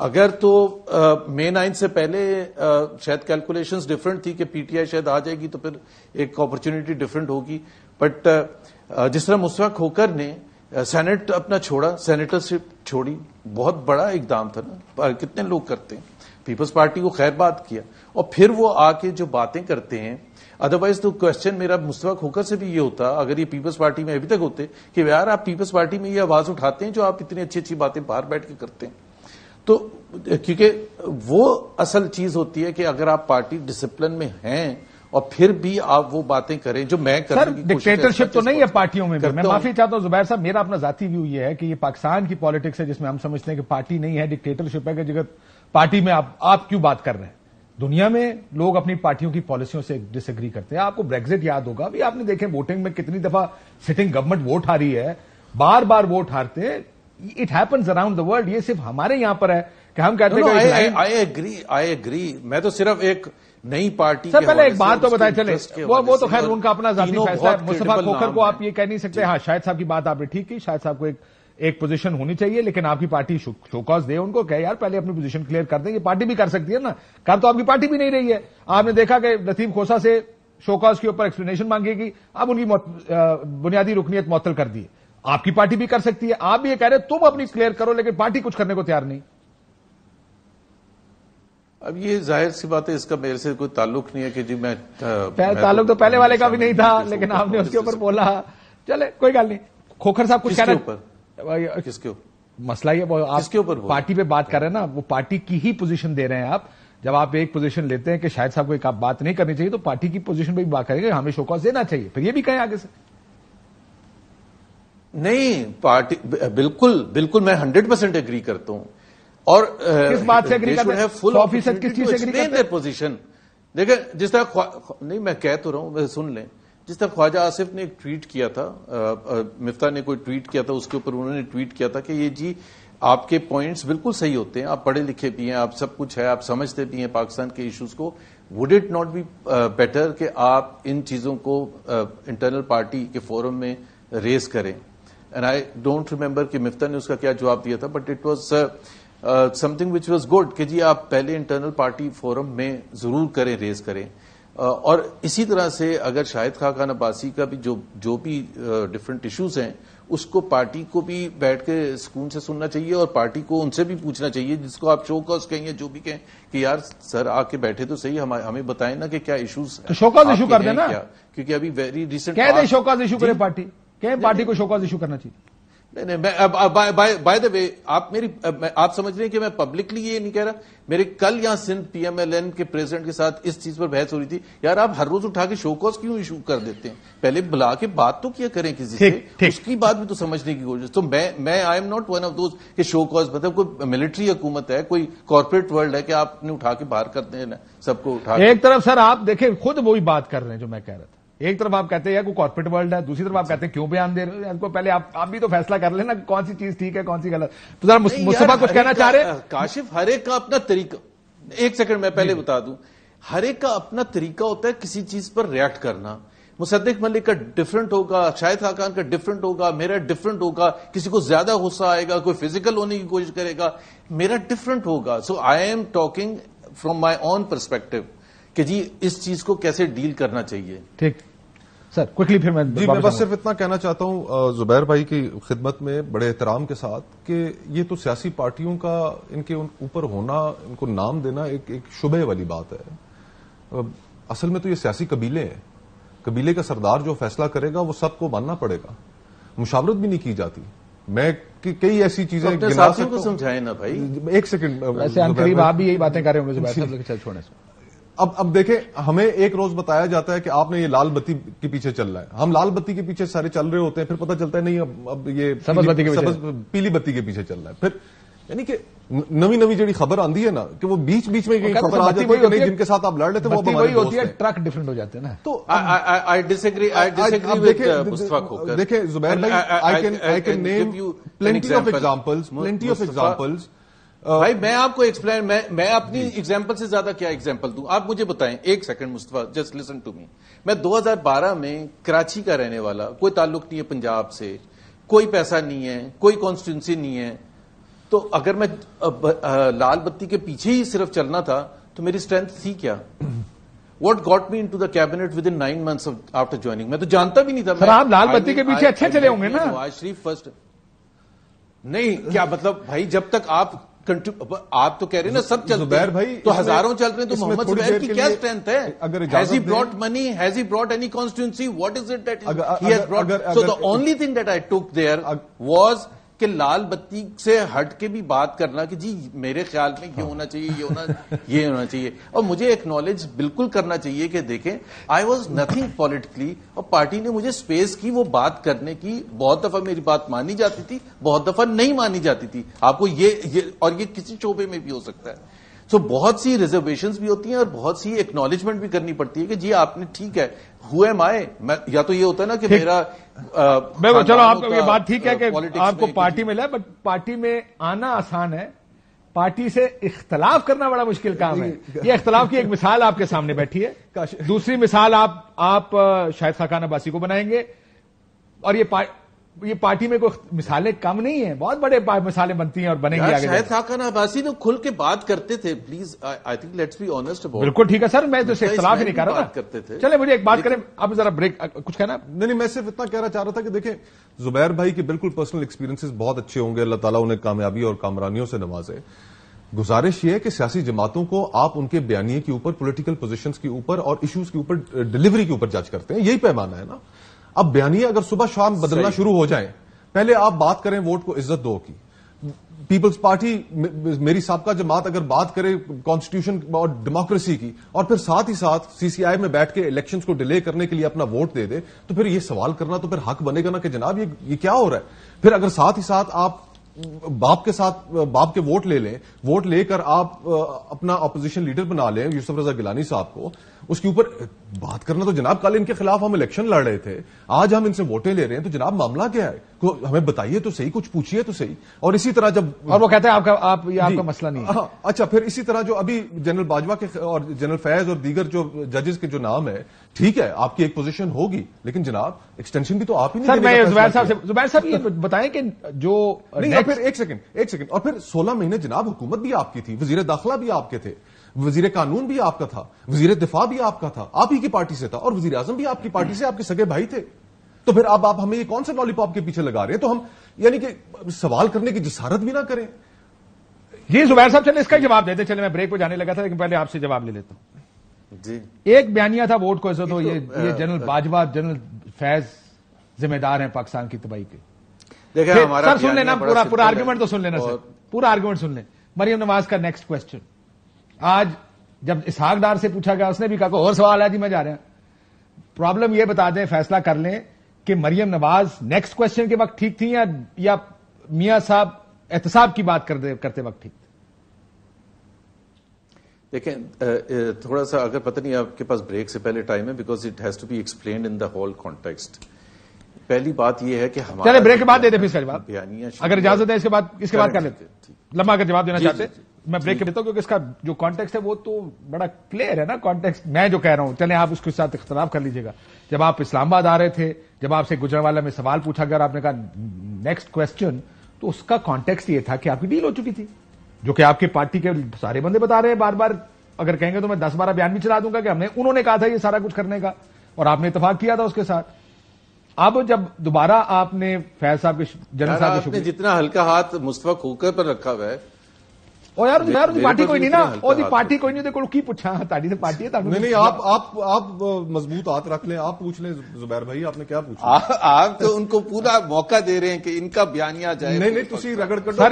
अगर तो मे नाइन से पहले आ, शायद कैलकुलेशंस डिफरेंट थी कि पीटीआई शायद आ जाएगी तो फिर एक अपॉर्चुनिटी डिफरेंट होगी बट जिस तरह मुस्वा खोकर ने सेनेट अपना छोड़ा सेनेटरशिप छोड़ी बहुत बड़ा दाम था ना कितने लोग करते हैं पीपल्स पार्टी को खैर बात किया और फिर वो आके जो बातें करते हैं अदरवाइज तो क्वेश्चन मेरा मुस्तवा खोकर से भी ये होता अगर ये पीपल्स पार्टी में अभी तक होते कि यार आप पीपल्स पार्टी में ये आवाज उठाते हैं जो आप इतनी अच्छी अच्छी बातें बाहर बैठ के करते हैं तो क्योंकि वो असल चीज होती है कि अगर आप पार्टी डिसिप्लिन में हैं और फिर भी आप वो बातें करें जो मैं कर डिक्टेटरशिप तो नहीं है पार्टियों में भी मैं माफी चाहता हूं जुबैर साहब मेरा अपना जाती व्यू ये है कि ये पाकिस्तान की पॉलिटिक्स है जिसमें हम समझते हैं कि पार्टी नहीं है डिक्टेटरशिप है कि जगह पार्टी में आप आप क्यों बात कर रहे हैं दुनिया में लोग अपनी पार्टियों की पॉलिसियों से डिसएग्री करते हैं आपको ब्रेग्जिट याद होगा अभी आपने देखे वोटिंग में कितनी दफा सिटिंग गवर्नमेंट वोट हारी है बार बार वोट हारते हैं it happens around the world ये सिर्फ हमारे यहां पर है कि हम कहते हैं आई एग्री आई एग्री मैं तो सिर्फ एक नई पार्टी सर पहले एक बात तो बताए चले वो वो तो खैर उनका अपना जाती फैसला है मुस्तफा खोखर को आप ये कह नहीं सकते हाँ शायद साहब की बात आपने ठीक की शायद साहब को एक एक पोजीशन होनी चाहिए लेकिन आपकी पार्टी शोकॉज दे उनको कह यार पहले अपनी पोजीशन क्लियर कर दें ये पार्टी भी कर सकती है ना कर तो आपकी पार्टी भी नहीं रही है आपने देखा कि लतीफ खोसा से शोकॉज के ऊपर एक्सप्लेनेशन मांगेगी अब उनकी बुनियादी रुकनीत मुतल कर दी है आपकी पार्टी भी कर सकती है आप भी ये कह रहे तुम अपनी क्लियर करो लेकिन पार्टी कुछ करने को तैयार नहीं अब ये जाहिर सी बात है इसका मेरे से कोई ताल्लुक नहीं है कि जी मैं ताल्लुक तो पहले वाले का भी नहीं था लेकिन आपने उसके ऊपर बोला चले कोई गल नहीं खोखर साहब कुछ कहना ऊपर किसके ऊपर मसला ये आप किसके ऊपर पार्टी पे बात कर रहे हैं ना वो पार्टी की ही पोजीशन दे रहे हैं आप जब आप एक पोजीशन लेते हैं कि शायद साहब को एक आप बात नहीं करनी चाहिए तो पार्टी की पोजीशन पे भी बात करेंगे हमें शोकॉज देना चाहिए फिर ये भी कहें आगे से नहीं पार्टी बिल्कुल बिल्कुल मैं हंड्रेड परसेंट एग्री करता हूं और किस बात से एग्री करते हैं फुल ऑफिसर किस चीज से एग्री करते हैं पोजीशन देखिए जिस तरह नहीं मैं कह तो रहा हूं सुन लें जिस तरह ख्वाजा आसिफ ने एक ट्वीट किया था मिफ्ता ने कोई ट्वीट किया था उसके ऊपर उन्होंने ट्वीट किया था कि ये जी आपके पॉइंट्स बिल्कुल सही होते हैं आप पढ़े लिखे भी हैं आप सब कुछ है आप समझते भी हैं पाकिस्तान के इश्यूज को would it not be better कि आप इन चीजों को इंटरनल पार्टी के फोरम में रेस करें एंड आई डोंट रिमेम्बर कि मिफ्ता ने उसका क्या जवाब दिया था but it was something which was good कि जी आप पहले इंटरनल पार्टी फोरम में जरूर करें रेज करें uh, और इसी तरह से अगर शाहिद खाकान अब्बासी का भी जो जो भी डिफरेंट uh, इश्यूज हैं उसको पार्टी को भी बैठ के सुकून से सुनना चाहिए और पार्टी को उनसे भी पूछना चाहिए जिसको आप शो कॉज कहें या जो भी कहें कि यार सर आके बैठे तो सही हम, हमें बताएं ना कि क्या इश्यूज तो शो कॉज इशू कर देना क्योंकि अभी very recent show cause issue करें पार्टी कहें पार्टी को शोकॉज इशू करना चाहिए नहीं नहीं मैं बाय द वे आप मेरी आप समझ रहे हैं कि मैं पब्लिकली ये नहीं कह रहा मेरे कल यहां सिंध पीएमएलएन के प्रेसिडेंट के साथ इस चीज पर बहस हो रही थी यार आप हर रोज उठा के शोकॉज क्यों इशू कर देते हैं पहले बुला के बात तो किया करें किसी से उसकी बात भी तो समझने की कोशिश तो मैं मैं I am not one of those के शोकॉज मतलब कोई मिलिट्री हुकूमत है कोई कॉरपोरेट वर्ल्ड है कि आपने उठा के बाहर करते हैं सबको उठा एक तरफ सर आप देखें खुद वही बात कर रहे हैं जो मैं कह रहा था एक तरफ आप कहते हैं कॉर्पोरेट वर्ल्ड है दूसरी तरफ आप कहते हैं क्यों बयान दे रहे हो इनको पहले आप आप भी तो फैसला कर लेना कौन सी चीज ठीक है कौन सी गलत तो जरा मुस्तफा कुछ कहना चाह रहे काशिफ हर एक का अपना तरीका एक सेकंड मैं पहले बता दूं हर एक का अपना तरीका होता है किसी चीज पर रिएक्ट करना मुसद्दिक मलिक का डिफरेंट होगा शाहिद खाकान का डिफरेंट होगा मेरा डिफरेंट होगा किसी को ज्यादा गुस्सा आएगा कोई फिजिकल होने की कोशिश करेगा मेरा डिफरेंट होगा so I am talking from my own perspective कि जी इस चीज को कैसे डील करना चाहिए ठीक सर क्विकली फिर मैं जी मैं बस सिर्फ इतना कहना चाहता हूं जुबैर भाई की खिदमत में बड़े एहतराम के साथ कि ये तो सियासी पार्टियों का इनके ऊपर होना इनको नाम देना एक एक शुबे वाली बात है असल में तो ये सियासी कबीले हैं कबीले का सरदार जो फैसला करेगा वो सबको मानना पड़ेगा मुशावरत भी नहीं की जाती मैं कई ऐसी चीजें तो समझाए ना भाई एक सेकंड आप भी यही बातें कर रहे होंगे छोड़े अब अब देखें हमें एक रोज बताया जाता है कि आपने ये लाल बत्ती के पीछे चल रहा है हम लाल बत्ती के पीछे सारे चल रहे होते हैं फिर पता चलता है नहीं अब अब ये पीली बत्ती के पीछे चल रहा है फिर यानी कि नवी नवी जी खबर आंदी है ना कि वो बीच बीच में कहीं खबर तो आ जाती है जिनके साथ आप लड़ रहे थे वो वही होती है ट्रक डिफरेंट हो जाते हैं ना तो I disagree I disagree Zubair भाई I can I can name plenty of examples plenty of examples भाई मैं आपको एक्सप्लेन मैं मैं अपनी एग्जाम्पल से ज्यादा क्या एग्जाम्पल दू आप मुझे बताएं एक second Mustafa just listen to me मैं 2012 में कराची का रहने वाला कोई ताल्लुक नहीं है पंजाब से कोई पैसा नहीं है कोई कॉन्स्टिट्यूंसी नहीं है तो अगर मैं लाल बत्ती के पीछे ही सिर्फ चलना था तो मेरी स्ट्रेंथ थी क्या what got me into the cabinet within nine months after joining मैं तो जानता भी नहीं था मैं, आप लाल बत्ती के पीछे अच्छे चले होंगे ना नवाज शरीफ फर्स्ट नहीं क्या मतलब भाई जब तक आप आप तो कह रहे हैं ना सब चलते हैं भाई तो हजारों चल रहे हैं तो मोहम्मद जुबैर की क्या स्ट्रेंथ है अगर has he brought money has he brought any constituency what is it that he has brought so the only thing that I took there was कि लाल बत्ती से हट के भी बात करना कि जी मेरे ख्याल में ये हाँ। होना चाहिए ये होना ये होना चाहिए और मुझे एक नॉलेज बिल्कुल करना चाहिए कि देखें आई वॉज नथिंग पॉलिटिकली और पार्टी ने मुझे स्पेस की वो बात करने की बहुत दफा मेरी बात मानी जाती थी बहुत दफा नहीं मानी जाती थी आपको ये, ये और ये किसी शोबे में भी हो सकता है सो so, बहुत सी रिजर्वेशन भी होती हैं और बहुत सी एक्नोलेजमेंट भी करनी पड़ती है कि जी आपने ठीक है हुए माए या तो ये होता है ना कि मेरा आ, मैं चलो आप ये बात ठीक है कि आपको पार्टी में लाए बट पार्टी में आना आसान है पार्टी से इख्तलाफ करना बड़ा मुश्किल काम है ये इख्तलाफ की एक मिसाल आपके सामने बैठी है दूसरी मिसाल आप आप शाहिद खाकान अब्बासी को बनाएंगे और ये ये पार्टी में कोई मिसालें कम नहीं है बहुत बड़े मिसालें बनती हैं और बनेंगी आगे शायद खाकान अब्बासी तो खुल के बात करते थे please I think let's be honest बिल्कुल ठीक है सर मैं तो इख्तलाफ नहीं कर रहा करते थे चले मुझे एक बात करें अब जरा ब्रेक कुछ कहना नहीं नहीं मैं सिर्फ इतना कहना चाह रहा था कि देखें जुबैर भाई के बिल्कुल पर्सनल एक्सपीरियंसिस बहुत अच्छे होंगे अल्लाह ताला उन्हें कामयाबी और कामरानियों से नवाजे गुजारिश यह है कि सियासी जमातों को आप उनके बयानी के ऊपर पॉलिटिकल पोजीशंस के ऊपर और इश्यूज के ऊपर डिलीवरी के ऊपर जज करते हैं यही पैमाना है ना अब बयानी अगर सुबह शाम बदलना शुरू हो जाए पहले आप बात करें वोट को इज्जत दो की पीपल्स पार्टी मेरी सबका जमात अगर बात करे कॉन्स्टिट्यूशन और डेमोक्रेसी की और फिर साथ ही साथ सीसीआई में बैठ के इलेक्शंस को डिले करने के लिए अपना वोट दे दे तो फिर ये सवाल करना तो फिर हक बनेगा ना कि जनाब ये ये क्या हो रहा है फिर अगर साथ ही साथ आप बाप के साथ बाप के वोट ले लें वोट लेकर आप अपना अपोजिशन लीडर बना लें यूसुफ रजा गिलानी साहब को उसके ऊपर बात करना तो जनाब कल इनके खिलाफ हम इलेक्शन लड़ रहे थे आज हम इनसे वोटें ले रहे हैं तो जनाब मामला क्या है हमें बताइए तो सही कुछ पूछिए तो सही और इसी तरह जब और वो कहते हैं आपका आप ये आपका मसला नहीं है हाँ, अच्छा फिर इसी तरह जो अभी जनरल बाजवा के और जनरल फैज और दीगर जो जजेस के जो नाम है ठीक है आपकी एक पोजिशन होगी लेकिन जनाब एक्सटेंशन भी तो आप ही नहीं जुबैर साहब ये बताएं कि जो नहीं फिर एक सेकंड एक सेकंड और फिर सोलह महीने जनाब हुकूमत भी आपकी थी वजीर दाखिला भी आपके थे वजीर कानून भी आपका था वजीर दिफा भी आपका था आप ही की पार्टी से था और वजीर आजम भी आपकी पार्टी से आपके सगे भाई थे तो फिर अब आप हमें ये कौन सा लॉलीपॉप के पीछे लगा रहे हैं तो हम यानी कि सवाल करने की जसारत भी ना करें जी जुबैर साहब चले इसका जवाब देते चले मैं ब्रेक पर जाने लगा था लेकिन पहले आपसे जवाब ले लेता हूं जी एक बयानिया था वोट को ऐसा तो ये तो, ये जनरल बाजवा जनरल फैज जिम्मेदार हैं पाकिस्तान की तबाही के देखिए हमारा सुन लेना पूरा पूरा आर्ग्यूमेंट तो सुन लेना सर पूरा आर्ग्यूमेंट सुन ले मरियम नवाज का नेक्स्ट क्वेश्चन आज जब इसहाक डार से पूछा गया उसने भी कहा और सवाल है जी मैं जा रहा हूं प्रॉब्लम यह बता दें फैसला कर लें कि मरियम नवाज नेक्स्ट क्वेश्चन के वक्त ठीक थी या, या मियाँ साहब एहतसाब की बात करते करते वक्त ठीक देखें थोड़ा सा अगर पता नहीं आपके पास ब्रेक से पहले टाइम है because it has to be explain in the whole context पहली बात यह है कि हमारे ब्रेक के बाद देते फिर इसका अगर इजाजत है इसके बाद इसके बाद कर लेते लंबा कर जवाब देना चाहते मैं ब्रेक देता हूँ क्योंकि इसका जो कॉन्टेक्स्ट है वो तो बड़ा क्लियर है ना कॉन्टेक्स्ट मैं जो कह रहा हूं चले आप उसके साथ इख्तलाफ कर लीजिएगा जब आप इस्लामाबाद आ रहे थे जब आपसे वाला में सवाल पूछा गया आपने कहा नेक्स्ट क्वेश्चन तो उसका कॉन्टेक्स्ट ये था कि आपकी डील हो चुकी थी जो कि आपकी पार्टी के सारे बंदे बता रहे हैं बार बार अगर कहेंगे तो मैं दस बारह बयान भी चला दूंगा कि हमने उन्होंने कहा था ये सारा कुछ करने का और आपने इतफाक किया था उसके साथ अब जब दोबारा आपने फैज साहब के साहब जितना हल्का हाथ मुस्तफा खोकर पर रखा हुआ है ਉਹ ਯਾਰ ਯਾਰ ਉਹਦੀ ਪਾਰਟੀ ਕੋਈ ਨਹੀਂ ਨਾ ਉਹਦੀ ਪਾਰਟੀ ਕੋਈ ਨਹੀਂ ਉਹਦੇ ਕੋਲ ਕੀ ਪੁੱਛਾਂ ਤੁਹਾਡੀ ਤੇ ਪਾਰਟੀ ਹੈ ਤੁਹਾਨੂੰ ਨਹੀਂ ਨਹੀਂ आप पूछ लें जुबैर भाई आपने क्या पूछा आप तो उनको पूरा मौका दे रहे हैं कि इनका बयानिया नहीं नहीं ਤੁਸੀਂ ਰਗੜ ਕੱਢੋ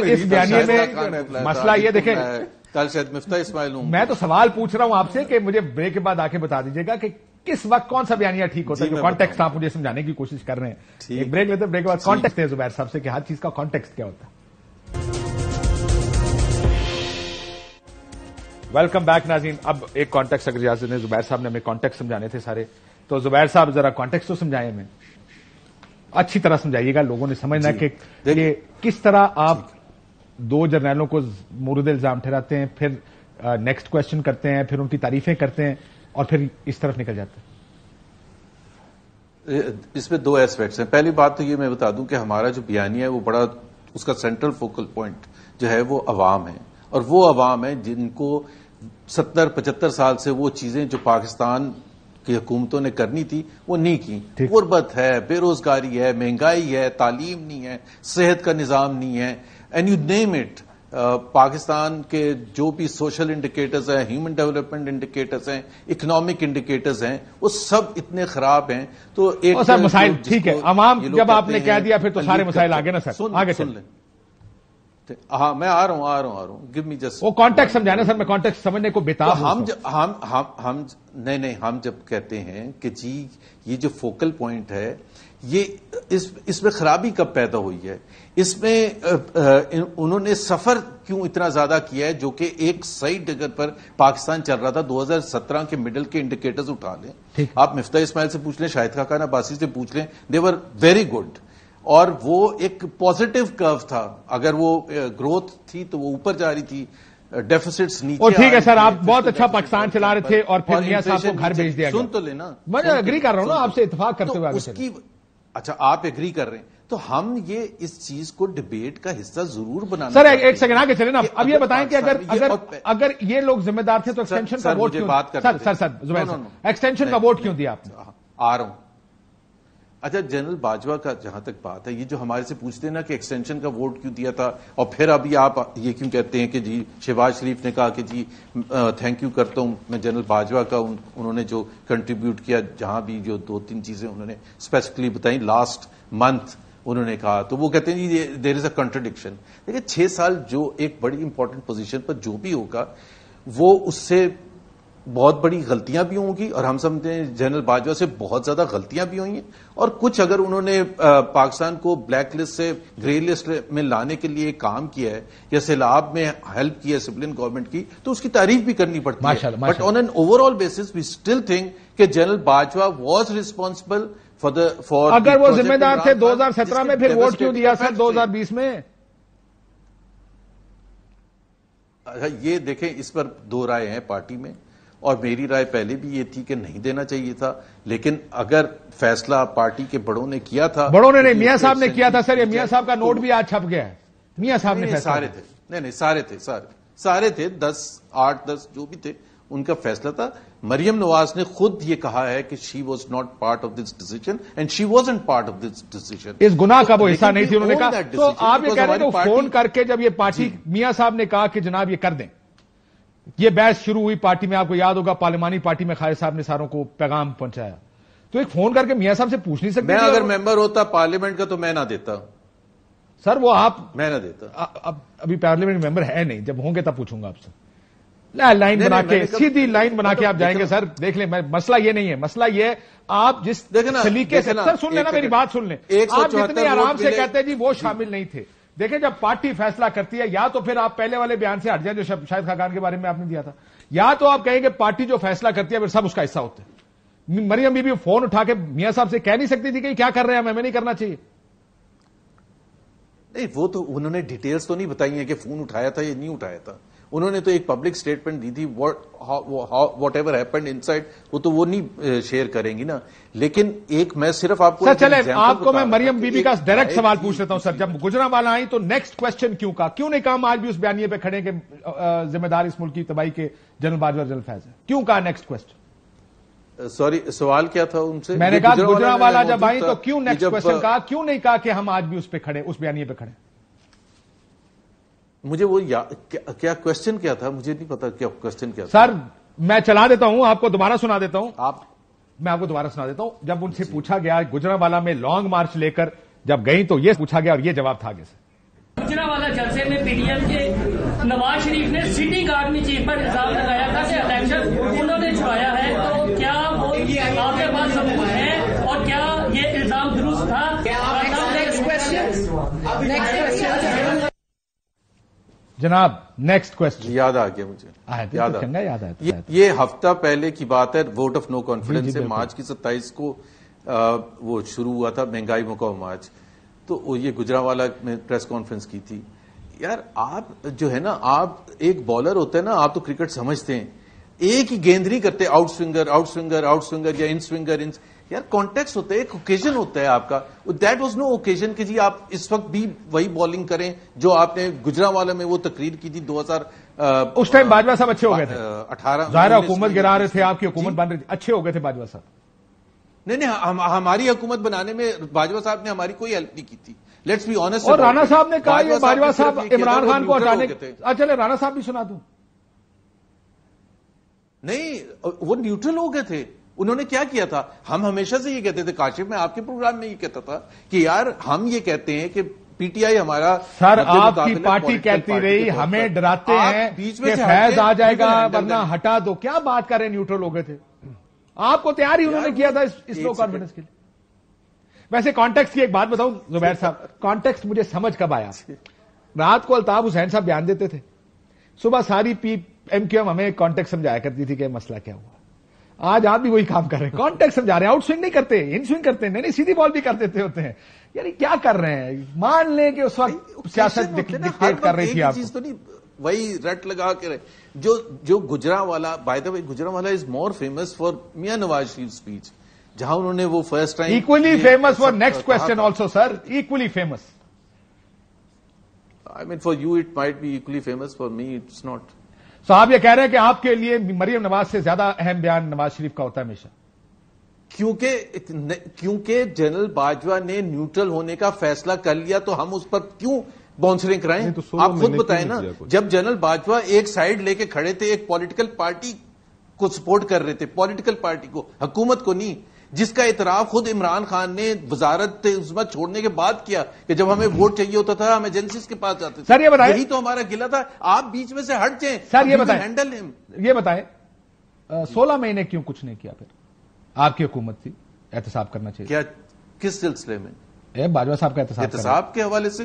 मसला ये तो देखें कल मैं तो सवाल पूछ रहा हूँ आपसे कि मुझे ब्रेक के बाद आके बता दीजिएगा कि किस वक्त कौन सा बयानिया ठीक होता है कॉन्टेक्स्ट आप मुझे समझाने की कोशिश कर रहे हैं एक ब्रेक लेते ब्रेक के बाद कॉन्टेक्ट है जुबैर साहब से हर चीज का कॉन्टेक्ट क्या होता है वेलकम बैक नाजीन अब एक कॉन्टेक्ट अगर इजाजत ने जुबैर साहब ने हमें कॉन्टेक्ट समझाने थे सारे तो जुबैर साहब जरा कॉन्टेक्ट तो समझाएं हमें अच्छी तरह समझाइएगा लोगों ने समझना कि ये किस तरह आप दो जर्नैलों को मुरुद इल्जाम ठहराते हैं फिर नेक्स्ट क्वेश्चन करते हैं फिर उनकी तारीफें करते हैं और फिर इस तरफ निकल जाते हैं इसमें दो एस्पेक्ट्स हैं पहली बात तो ये मैं बता दूं कि हमारा जो बयानी है वो बड़ा उसका सेंट्रल फोकल पॉइंट जो है वो अवाम है और वो अवाम है जिनको सत्तर पचहत्तर साल से वो चीजें जो पाकिस्तान की हुकूमतों ने करनी थी वो नहीं की गुर्बत है बेरोजगारी है महंगाई है तालीम नहीं है सेहत का निज़ाम नहीं है and you name it Pakistan के जो भी सोशल इंडिकेटर्स हैं ह्यूमन डेवलपमेंट इंडिकेटर्स हैं इकोनॉमिक इंडिकेटर्स हैं वो सब इतने खराब हैं तो एक मसाइल ठीक है आवाम जब आपने कह दिया फिर तो सारे मसाइल आगे ना सर आगे सुन लें हाँ मैं आ रहा हूँ आ रहा हूँ आ रहा हूँ गिव मी जस्ट वो कॉन्टेक्ट समझाना सर मैं कॉन्टेक्ट समझने को बेता तो हम जब हम हम हम नहीं नहीं हम जब कहते हैं कि जी ये जो फोकल पॉइंट है ये इस इसमें खराबी कब पैदा हुई है इसमें उन्होंने सफर क्यों इतना ज्यादा किया है जो कि एक सही जगह पर पाकिस्तान चल रहा था 2017 के मिडल के इंडिकेटर्स उठा लें आप मिफ्ता इस्माइल से पूछ लें शाहिद खाकान अब्बासी से पूछ लें देवर वेरी गुड और वो एक पॉजिटिव कर्व था अगर वो ग्रोथ थी तो वो ऊपर जा रही थी डेफिसिट्स नीचे और ठीक है सर आप बहुत अच्छा पाकिस्तान चला रहे थे और फिर मियां साहब को घर भेज दिया सुन तो लेना मैं एग्री तो कर रहा हूं ना तो आपसे इतफाक करते तो हुए उसकी अच्छा आप एग्री कर रहे हैं तो हम ये इस चीज को डिबेट का हिस्सा जरूर बनाना सर एक, सेकंड आगे चले ना अब ये बताएं कि अगर अगर अगर ये लोग जिम्मेदार थे तो एक्सटेंशन का वोट क्यों बात कर सर सर सर एक्सटेंशन का वोट क्यों दिया आपने हाँ, आ रहा हूं अच्छा जनरल बाजवा का जहां तक बात है ये जो हमारे से पूछते ना कि एक्सटेंशन का वोट क्यों दिया था और फिर अभी आप ये क्यों कहते हैं कि जी शहबाज शरीफ ने कहा कि जी थैंक यू करता हूं मैं जनरल बाजवा का उन, उन्होंने जो कंट्रीब्यूट किया जहां भी जो दो तीन चीजें उन्होंने स्पेसिफिकली बताई लास्ट मंथ उन्होंने कहा तो वो कहते हैं जी देर इज अ कंट्रोडिक्शन देखिए छह साल जो एक बड़ी इंपॉर्टेंट पोजिशन पर जो भी होगा वो उससे बहुत बड़ी गलतियां भी होंगी और हम समझते हैं जनरल बाजवा से बहुत ज्यादा गलतियां भी हुई हैं और कुछ अगर उन्होंने पाकिस्तान को ब्लैक लिस्ट से ग्रे लिस्ट में लाने के लिए काम किया है या सैलाब में हेल्प की है सिविलियन गवर्नमेंट की तो उसकी तारीफ भी करनी पड़ती है but on an overall basis we still think कि general Bajwa was responsible for the for अगर वो जिम्मेदार थे 2017 में फिर वोट क्यों दिया सर 2020 में अच्छा ये देखें इस पर दो राय हैं पार्टी में और मेरी राय पहले भी ये थी कि नहीं देना चाहिए था लेकिन अगर फैसला पार्टी के बड़ों ने किया था बड़ों ने तो नहीं मियाँ साहब ने किया था सर ये मियाँ साहब का तो नोट भी आज छप गया है मियाँ साहब ने सारे थे नहीं नहीं सारे थे सारे सारे थे दस आठ दस जो भी थे उनका फैसला था मरियम नवाज ने खुद ये कहा है कि she was not part of this decision and she was ant part of this decision इस गुनाह का वो हिस्सा नहीं थी उन्होंने कहा तो आप ये कह रहे हो तो फोन करके जब ये पार्टी मियाँ साहब ने कहा कि जनाब ये कर दें ये बहस शुरू हुई पार्टी में आपको याद होगा पार्लियमानी पार्टी में खालिद साहब ने सारों को पैगाम पहुंचाया तो एक फोन करके मियां साहब से पूछ नहीं सकते मैं अगर मेंबर होता पार्लियामेंट का तो मैं ना देता सर वो आप मैं ना देता आ, अब अभी पार्लियामेंट मेंबर है नहीं जब होंगे तब पूछूंगा आपसे लाइन बना के सीधी लाइन बना के आप जाएंगे सर देख ले मैं मसला ये नहीं है मसला ये आप जिस सलीके से सर सुन लेना मेरी बात सुन लें आप जितने आराम से कहते हैं जी वो शामिल नहीं थे देखें जब पार्टी फैसला करती है या तो फिर आप पहले वाले बयान से हट जाए जो शाहिद खाकान के बारे में आपने दिया था या तो आप कहेंगे पार्टी जो फैसला करती है फिर सब उसका हिस्सा होते हैं मरियम बीबी फोन उठा के मियां साहब से कह नहीं सकती थी कि क्या कर रहे हैं हमें नहीं करना चाहिए नहीं वो तो उन्होंने डिटेल्स तो नहीं बताई है कि फोन उठाया था या नहीं उठाया था उन्होंने तो एक पब्लिक स्टेटमेंट दी थी वॉट एवर हैपेंड इनसाइड वो तो वो नहीं शेयर करेंगी ना लेकिन एक मैं सिर्फ आपको सर चले आपको मैं मरियम बीबी का डायरेक्ट सवाल पूछ लेता हूं सर जब गुजरा वाला आई तो नेक्स्ट क्वेश्चन क्यों का क्यों नहीं काम आज भी उस बयानिए पे खड़े के जिम्मेदार इस मुल्क की तबाही के जनरल बाजवा जनरल फैज है क्यों कहा नेक्स्ट क्वेश्चन सॉरी सवाल क्या था उनसे मैंने कहा गुजरा वाला तो जब आई तो क्यों नेक्स्ट क्वेश्चन कहा क्यों नहीं कहा कि हम आज भी उस पर खड़े उस बयानिए पे खड़े मुझे वो या, क्या, क्या क्वेश्चन क्या था मुझे नहीं पता क्या क्वेश्चन क्या सर मैं चला देता हूं आपको दोबारा सुना देता हूं आप मैं आपको दोबारा सुना देता हूं जब उनसे पूछा गया गुजरावाला में लॉन्ग मार्च लेकर जब गई तो ये पूछा गया और ये जवाब था आगे से गुजरावाला जलसे में पीडीएम के नवाज शरीफ ने सिटी गार्ड में चीफ पर इल्जाम लगाया था कि इलेक्शन उन्होंने छुपाया है तो जनाब नेक्स्ट क्वेश्चन याद आ गया मुझे याद तो चंगा याद आया ये, ये हफ्ता पहले की बात है वोट ऑफ नो कॉन्फिडेंस है मार्च की सत्ताईस को आ, वो शुरू हुआ था महंगाई मुकाव मार्च तो ये गुजरावाला में प्रेस कॉन्फ्रेंस की थी यार आप जो है ना आप एक बॉलर होते हैं ना आप तो क्रिकेट समझते हैं एक ही गेंद नहीं करते out swinger out swinger out swinger या इन स्विंगर इन स्विंगर, यार कॉन्टेक्स होते हैं एक ओकेजन होता है आपका दैट वॉज नो ओकेजन कि जी आप इस वक्त भी वही बॉलिंग करें जो आपने गुजरा वाले में वो तकरीर की थी 2000 आ, उस टाइम बाजवा साहब अच्छे हो गए थे अठारह हुकूमत गिरा रहे थे आपकी हुकूमत बन रही थी अच्छे हो गए थे बाजवा साहब नहीं नहीं हम, हमारी हुकूमत बनाने में बाजवा साहब ने हमारी कोई हेल्प नहीं की थी लेट्स बी ऑनेस्ट और राणा साहब ने कहा बाजवा साहब इमरान खान को हटाने चले राणा साहब भी सुना दू नहीं वो न्यूट्रल हो गए थे उन्होंने क्या किया था हम हमेशा से ये कहते थे काशिफ मैं आपके प्रोग्राम में ये कहता था कि यार हम ये कहते हैं कि पीटीआई हमारा सर आपकी पार्टी कहती रही हमें डराते हैं बीच में फैज आ जाएगा वरना हटा दो क्या बात कर रहे न्यूट्रल हो गए थे आपको तैयार ही उन्होंने किया था इस लो कॉन्फिडेंस के लिए वैसे कॉन्टेक्स्ट की एक बात बताऊं जुबैर साहब कॉन्टेक्स्ट मुझे समझ कब आया रात को अल्ताफ हुसैन साहब बयान देते थे सुबह सारी पी एम क्यू एम हमें कॉन्टेक्ट समझाया करती थी कि मसला क्या हुआ आज आप भी वही काम कर रहे हैं कॉन्टेक्ट समझा रहे हैं आउट स्विंग नहीं करते इन स्विंग करते हैं नहीं नहीं सीधी बॉल भी कर देते होते हैं यानी क्या कर रहे हैं मान लें कि उस वक्त सियासत डिक्टेट कर रही थी आप तो नहीं वही रट लगा के जो जो गुजरा वाला बाय द वे गुजरा वाला is more famous for Mian Nawaz Sharif speech जहां उन्होंने वो first time equally famous for next question also sir equally famous I mean for you it might be equally famous for me it's not so आप ये कह रहे हैं कि आपके लिए मरियम नवाज से ज्यादा अहम बयान नवाज शरीफ का होता है हमेशा क्योंकि क्योंकि जनरल बाजवा ने न्यूट्रल होने का फैसला कर लिया तो हम उस पर क्यों बाउंसरिंग कराएं तो आप खुद बताएं ना जब जनरल बाजवा एक साइड लेके खड़े थे एक पॉलिटिकल पार्टी को सपोर्ट कर रहे थे पॉलिटिकल पार्टी को हुकूमत को नहीं जिसका इतराफ खुद इमरान खान ने वजारत उसमत छोड़ने के बाद किया कि जब हमें वोट चाहिए होता था हम एजेंसी के पास जाते सर ये बताए यही तो हमारा गिला था आप बीच में से हट जाए सर ये बताए हैंडल ये बताए सोलह महीने क्यों कुछ नहीं किया फिर आपकी हुकूमत थी एहतसाब करना चाहिए क्या किस सिलसिले में बाजवा साहब का एहतसाब के हवाले से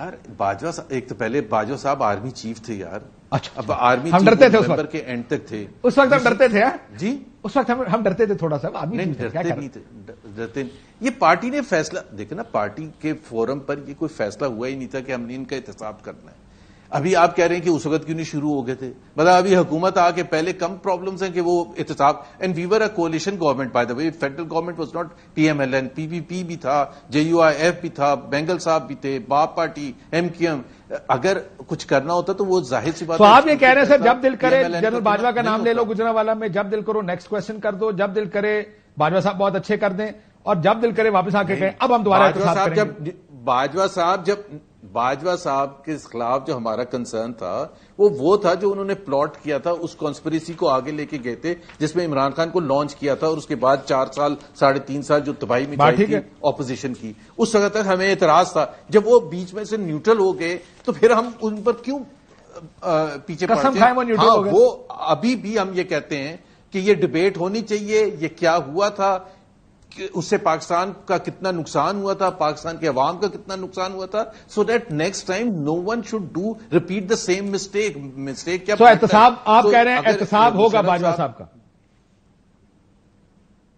यार बाजवा एक तो पहले बाजवा साहब आर्मी चीफ थे यार अच्छा अब अच्छा। आर्मी हम डरते थे उस वक्त के एंड तक थे उस वक्त हम डरते थे यार हाँ? जी उस वक्त हम हम डरते थे थोड़ा सा आर्मी नहीं डरते नहीं थे डरते ये पार्टी ने फैसला देखे ना पार्टी के फोरम पर ये कोई फैसला हुआ ही नहीं था कि हमने इनका एहतसाब करना है अभी आप कह रहे हैं कि उस वक्त क्यों नहीं शुरू हो गए थे मतलब अभी हुकूमत आके पहले कम प्रॉब्लम्स हैं कि वो इतसाब and we were a coalition government by the way federal government was not PMLN PVP भी था जेयूआईएफ भी था बेंगल साहब भी थे बाप पार्टी एम एम अगर कुछ करना होता तो वो जाहिर सी बात तो आप ये कह रहे हैं सर जब दिल करे तो जनरल बाजवा का नाम ले लो गुजरा वाला में जब दिल करो नेक्स्ट क्वेश्चन कर दो जब दिल करे बाजवा साहब बहुत अच्छे कर दें और जब दिल करे वापस आके कहें अब हम दोबारा जब बाजवा साहब जब बाजवा साहब के खिलाफ जो हमारा कंसर्न था वो वो था जो उन्होंने प्लॉट किया था उस कॉन्स्परेसी को आगे लेके गए थे जिसमें इमरान खान को लॉन्च किया था और उसके बाद चार साल साढ़े तीन साल जो तबाही में थी ऑपोजिशन की उस समय तक हमें एतराज था जब वो बीच में से न्यूट्रल हो गए तो फिर हम उन पर क्यों पीछे कसम खाए वो न्यूट्रल हाँ, वो अभी भी हम ये कहते हैं कि ये डिबेट होनी चाहिए ये क्या हुआ था उससे पाकिस्तान का कितना नुकसान हुआ था पाकिस्तान के अवाम का कितना नुकसान हुआ था so that next time no one should do repeat the same mistake mistake क्या so, एहतसाब आप so, कह रहे हैं एहतसाब होगा बाजवा साहब का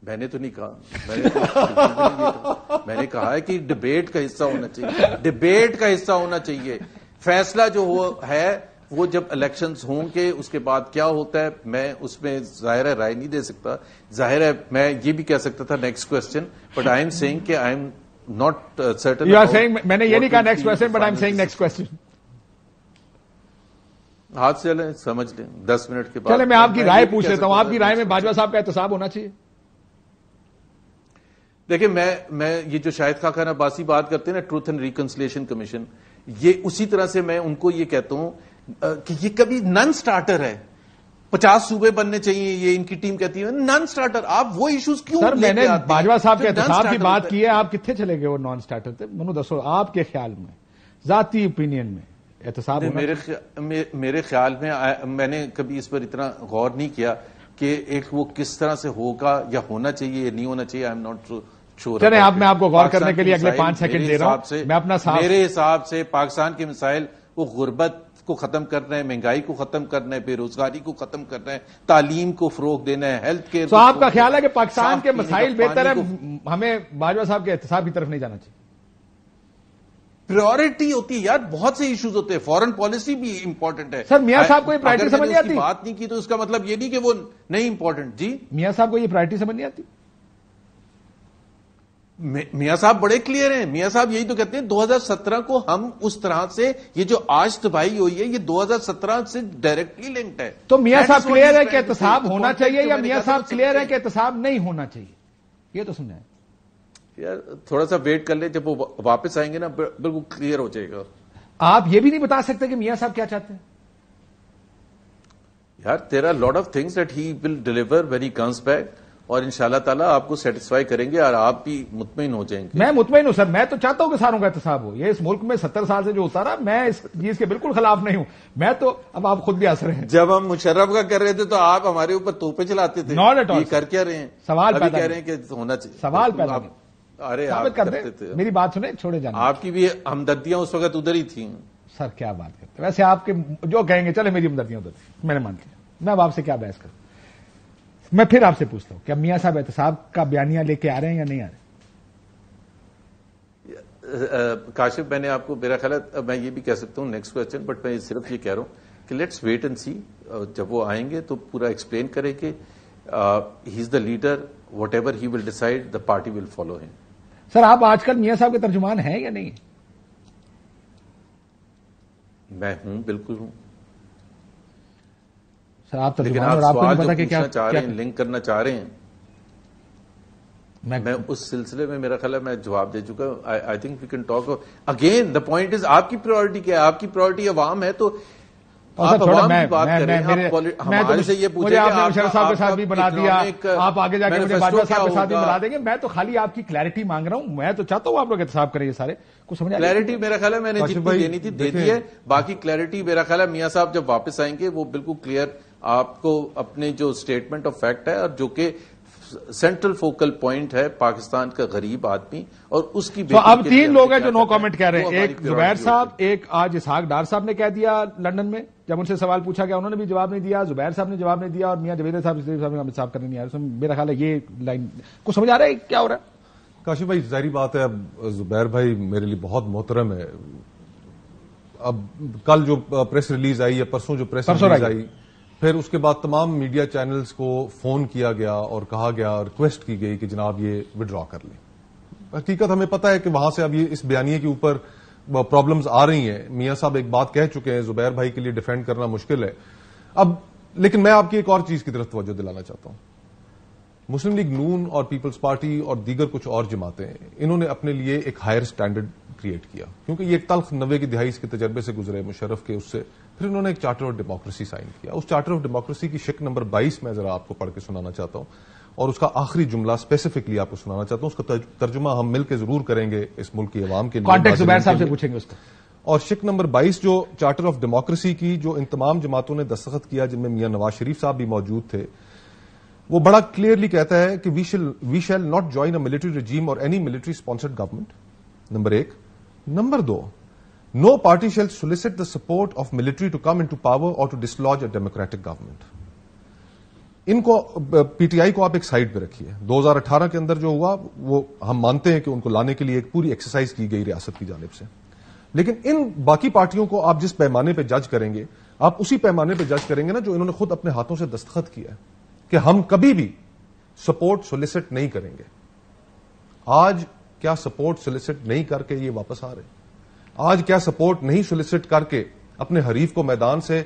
मैंने तो नहीं कहा मैंने तो, तो नहीं मैंने कहा है कि डिबेट का हिस्सा होना चाहिए डिबेट का हिस्सा होना चाहिए फैसला जो हो है वो जब इलेक्शंस होंगे उसके बाद क्या होता है मैं उसमें जाहिर है राय नहीं दे सकता जाहिर है मैं ये भी कह सकता था next question but I am saying कि I am not certain you are saying मैंने ये नहीं कहा next question but I am saying next question हाथ से चले समझ लें दस मिनट के बाद चले मैं आपकी राय पूछ लेता हूं आपकी राय में भाजपा साहब का एहतसाब होना चाहिए देखिए मैं मैं ये जो शायद खा खान बात करते हैं ना ट्रूथ एंड रिकन्सिलेशन कमीशन ये उसी तरह से मैं उनको ये कहता हूं कि ये कभी नन स्टार्टर है पचास सूबे बनने चाहिए ये इनकी टीम कहती है नॉन स्टार्टर आप वो इश्यूज क्यों सर मैंने बाजवा साहब तो के एहतसाब की बात की है आप कितने चले गए वो नॉन स्टार्टर थे मनु दसो आपके ख्याल में जाति ओपिनियन में एहतसाब मेरे ख्या, मे, मेरे ख्याल में आ, मैंने कभी इस पर इतना गौर नहीं किया कि एक वो किस तरह से होगा या होना चाहिए या नहीं होना चाहिए आई एम नॉट चले आप मैं आपको गौर करने के लिए अगले पांच सेकंड दे रहा हूं मैं अपना मेरे हिसाब से पाकिस्तान के मिसाइल वो गुर्बत को ख़त्म रहे हैं महंगाई को ख़त्म करना है बेरोजगारी को ख़त्म करना है तालीम को फ़रोग देना है हेल्थ केयर तो आपका ख्याल है कि पाकिस्तान के मसाइल बेहतर है हमें बाजवा साहब के एहतसाब की तरफ नहीं जाना चाहिए प्रायोरिटी होती है यार बहुत से इश्यूज होते हैं फॉरेन पॉलिसी भी इंपॉर्टेंट है सर मियाँ साहब को ये प्रायोरिटी समझ नहीं आती बात नहीं की तो इसका मतलब ये नहीं कि वो नहीं इंपॉर्टेंट जी मियाँ साहब को ये प्रायोरिटी समझ नहीं आती मियाँ साहब बड़े क्लियर हैं मियाँ साहब यही तो कहते हैं 2017 को हम उस तरह से ये जो आज तबाही हुई है ये 2017 से डायरेक्टली लिंक्ड है तो मियाँ साहब क्लियर है कि एहतसाब होना चाहिए तो या मियाँ साहब क्लियर है कि एहतसाब नहीं होना चाहिए ये तो सुना है यार थोड़ा सा वेट कर ले जब वो वापस आएंगे ना बिल्कुल क्लियर हो जाएगा आप ये भी नहीं बता सकते कि मियाँ साहब क्या चाहते हैं यार there are lot of things that he will deliver when he comes back और इन ताला आपको सेटिस्फाई करेंगे और आप भी मुतमिन हो जाएंगे मैं मुतमिन हूं सर मैं तो चाहता हूं कि सारों का एहतसाब हो ये इस मुल्क में सत्तर साल से जो होता रहा मैं इस चीज के बिल्कुल खिलाफ नहीं हूं मैं तो अब आप खुद भी असर हैं जब हम मुशर्रफ का कर रहे थे तो आप हमारे ऊपर तोपे चलाते थे नॉट एट ऑल कर क्या रहे हैं सवाल कह रहे हैं कि होना चाहिए सवाल पैदा अरे आप करते थे मेरी बात सुने छोड़े जाना आपकी भी हमदर्दियां उस वक्त उधर ही थी सर क्या बात करते वैसे आपके जो कहेंगे चले मेरी हमदर्दियां उधर थी मैंने मान लिया मैं अब आपसे क्या बहस करता मैं फिर आपसे पूछता हूं कि मियाँ साहब एहतसाब का बयानिया लेके आ रहे हैं या नहीं आ रहे काशिफ मैंने आपको मेरा ख्याल मैं ये भी कह सकता हूँ नेक्स्ट क्वेश्चन बट मैं सिर्फ ये कह रहा हूँ कि लेट्स वेट एंड सी जब वो आएंगे तो पूरा एक्सप्लेन करें कि he is the leader whatever he will decide the party will follow him sir आप आजकल मियाँ साहब के तर्जुमान हैं या नहीं मैं हूं बिल्कुल हूं आप तो लेकिन आप आपको पता कि क्या, चाह रहे हैं लिंक करना चाह रहे हैं मैं, मैं उस सिलसिले में मेरा ख्याल है मैं जवाब दे चुका हूं I think we can talk again the point is आपकी प्रायोरिटी क्या है आपकी प्रायोरिटी अवाम है तो आप तो, बना आगे मुझे साहब के साथ भी बना देंगे मैं तो खाली आपकी क्लैरिटी मांग रहा हूं मैं तो चाहता हूं आप लोग एहतसाब करें ये सारे कुछ समझ क्लैरिटी मेरा ख्याल है मैंने जितनी देनी थी दे दी है बाकी क्लैरिटी मेरा ख्याल है मियाँ साहब जब वापस आएंगे वो बिल्कुल क्लियर आपको अपने जो स्टेटमेंट ऑफ फैक्ट है और जो कि सेंट्रल फोकल पॉइंट है पाकिस्तान का गरीब आदमी और उसकी तो अब तीन लोग हैं जो नो कमेंट कह रहे हैं एक जुबैर साहब एक आज इसहाक डार साहब ने कह दिया लंदन में जब उनसे सवाल पूछा गया उन्होंने भी जवाब नहीं दिया जुबैर साहब ने जवाब नहीं दिया और मियाँ जवेद साहब साहब अमित साहब करने नहीं आ रहे मेरा ख्याल है ये लाइन को समझ आ रहा है क्या हो रहा है काशी भाई जहरी बात है अब जुबैर भाई मेरे लिए बहुत मोहतरम है अब कल जो प्रेस रिलीज आई या परसों जो प्रेस रिलीज आई फिर उसके बाद तमाम मीडिया चैनल्स को फोन किया गया और कहा गया रिक्वेस्ट की गई कि जनाब ये विड्रॉ कर लें हकीकत हमें पता है कि वहां से अब ये इस बयानी के ऊपर प्रॉब्लम्स आ रही हैं मियां साहब एक बात कह चुके हैं जुबैर भाई के लिए डिफेंड करना मुश्किल है अब लेकिन मैं आपकी एक और चीज की तरफ तवज्जो दिलाना चाहता हूं मुस्लिम लीग नून और पीपल्स पार्टी और दीगर कुछ और जमातें इन्होंने अपने लिए एक हायर स्टैंडर्ड क्रिएट किया क्योंकि ये एक तल्ख नवे की दिहाई के तजर्बे से गुजरे मुशरफ के उससे फिर उन्होंने एक चार्टर ऑफ डेमोक्रेसी साइन किया उस चार्टर ऑफ डेमोक्रेसी की शिक नंबर 22 मैं जरा आपको पढ़ के सुनाना चाहता हूं और उसका आखिरी जुमला स्पेसिफिकली आपको सुनाना चाहता हूं उसका तर्जुमा हम मिलकर जरूर करेंगे इस मुल्क की अवाम के साहब से पूछेंगे उसका और शिक नंबर 22 जो चार्टर ऑफ डेमोक्रेसी की जो इन तमाम जमातों ने दस्तखत किया जिनमें मियां नवाज शरीफ साहब भी मौजूद थे वो बड़ा क्लियरली कहता है कि we shall we shall not join a military regime और any military sponsored government number एक नंबर दो No party shall solicit the support of military to come into power or to dislodge a democratic government. इनको PTI को आप एक side पे रखिए 2018 के अंदर जो हुआ वो हम मानते हैं कि उनको लाने के लिए एक पूरी एक्सरसाइज की गई रियासत की जानब से लेकिन इन बाकी पार्टियों को आप जिस पैमाने पे जज करेंगे आप उसी पैमाने पे जज करेंगे ना जो इन्होंने खुद अपने हाथों से दस्तखत किया है कि हम कभी भी सपोर्ट सोलिसिट नहीं करेंगे आज क्या सपोर्ट सोलिसिट नहीं करके ये वापस आ रहे हैं आज क्या सपोर्ट नहीं सोलिसिट करके अपने हरीफ को मैदान से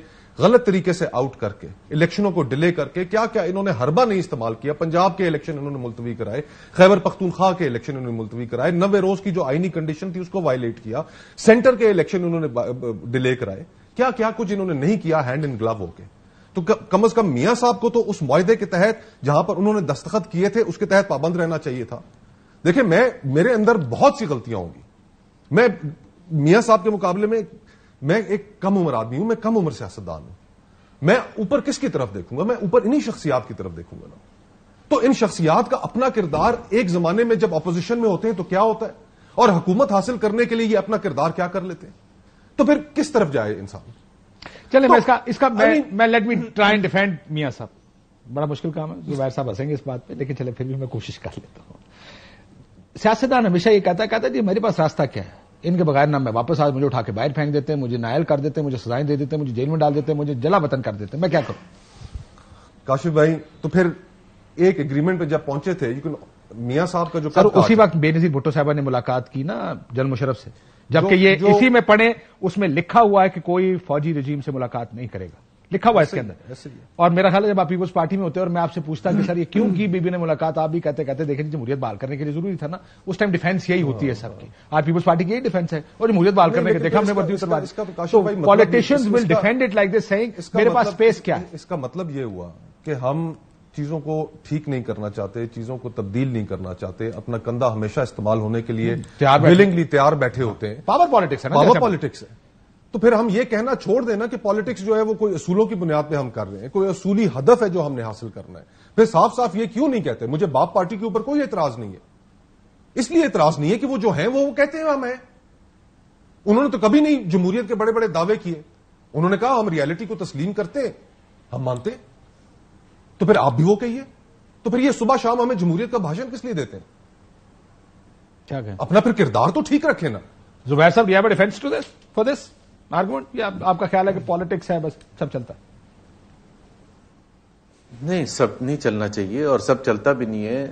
गलत तरीके से आउट करके इलेक्शनों को डिले करके क्या क्या इन्होंने हरबा नहीं इस्तेमाल किया पंजाब के इलेक्शन इन्होंने मुलतवी कराए खैबर पख्तूनखा के इलेक्शन इन्होंने मुलतवी कराए नवे रोज की जो आईनी कंडीशन थी उसको वायलेट किया सेंटर के इलेक्शन इन्होंने डिले कराए क्या क्या कुछ इन्होंने नहीं किया हैंड इन ग्लव होकर तो कम अज कम मियां साहब को तो उस माहदे के तहत जहां पर उन्होंने दस्तखत किए थे उसके तहत पाबंद रहना चाहिए था देखिये मैं मेरे अंदर बहुत सी गलतियां होंगी मैं मियाँ साहब के मुकाबले में मैं एक कम उम्र आदमी हूं मैं कम उम्र सियासतदान हूं मैं ऊपर किसकी तरफ देखूंगा मैं ऊपर इन्हीं शख्सियात की तरफ देखूंगा ना तो इन शख्सियात का अपना किरदार एक जमाने में जब अपोजिशन में होते हैं तो क्या होता है और हुकूमत हासिल करने के लिए ये अपना किरदार क्या कर लेते हैं तो फिर किस तरफ जाए इंसान चले तो, मैं इसका इसका मैं, मैं let me try and defend Mian साहब बड़ा मुश्किल काम है जुबैर साहब हंसेंगे इस बात पे लेकिन चले फिर भी मैं कोशिश कर लेता हूं सियासतदान हमेशा ये कहता कहता जी मेरे पास रास्ता क्या है इनके बगैर ना मैं वापस आज मुझे उठा के बाहर फेंक देते हैं मुझे नायल कर देते हैं मुझे सजाएं दे देते हैं मुझे जेल में डाल देते हैं मुझे जला वतन कर देते हैं मैं क्या करूं काशिफ भाई तो फिर एक एग्रीमेंट पे जब पहुंचे थे मियाँ साहब का जो सर उसी वक्त बेनजीर भुट्टो साहबा ने मुलाकात की ना जल मुशरफ से जबकि ये इसी में पढ़े उसमें लिखा हुआ है कि कोई फौजी रजीम से मुलाकात नहीं करेगा लिखा हुआ है इसके अंदर और मेरा ख्याल है जब आप पीपुल्स पार्टी में होते हैं और मैं आपसे पूछता कि सर ये क्यों की बीबी ने मुलाकात आप भी कहते कहते देखें जमहूरियत बहाल करने के लिए जरूरी था ना उस टाइम डिफेंस यही होती है सबकी आज पीपुल्स पार्टी की यही डिफेंस है और जमहूरियत बहाल करने के देखा तो हमने politician will defend it like this मेरे पास स्पेस मतलब क्या है इसका मतलब ये हुआ कि हम चीजों को ठीक नहीं करना चाहते चीजों को तब्दील नहीं करना चाहते अपना कंधा हमेशा इस्तेमाल होने के लिए विलिंगली हम्म, तैयार बैठे होते हैं पावर पॉलिटिक्स है पावर पॉलिटिक्स है तो फिर हम ये कहना छोड़ देना कि पॉलिटिक्स जो है वो कोई असूलों की बुनियाद पे हम कर रहे हैं कोई असूली हदफ है जो हमने हासिल करना है फिर साफ साफ ये क्यों नहीं कहते मुझे बाप पार्टी के ऊपर कोई एतराज नहीं है इसलिए एतराज नहीं है कि वो जो है वो वो कहते हैं हम हैं उन्होंने तो कभी नहीं जमहूरियत के बड़े बड़े दावे किए उन्होंने कहा हम रियलिटी को तस्लीम करते हम मानते तो फिर आप भी वो कहिए तो फिर ये सुबह शाम हमें जमहूरियत का भाषण किस लिए देते हैं क्या कहें? अपना फिर किरदार तो ठीक रखे ना जुबैर साहब defence to this for this argument या आप, आपका ख्याल है कि पॉलिटिक्स है बस सब चलता नहीं सब नहीं चलना चाहिए और सब चलता भी नहीं है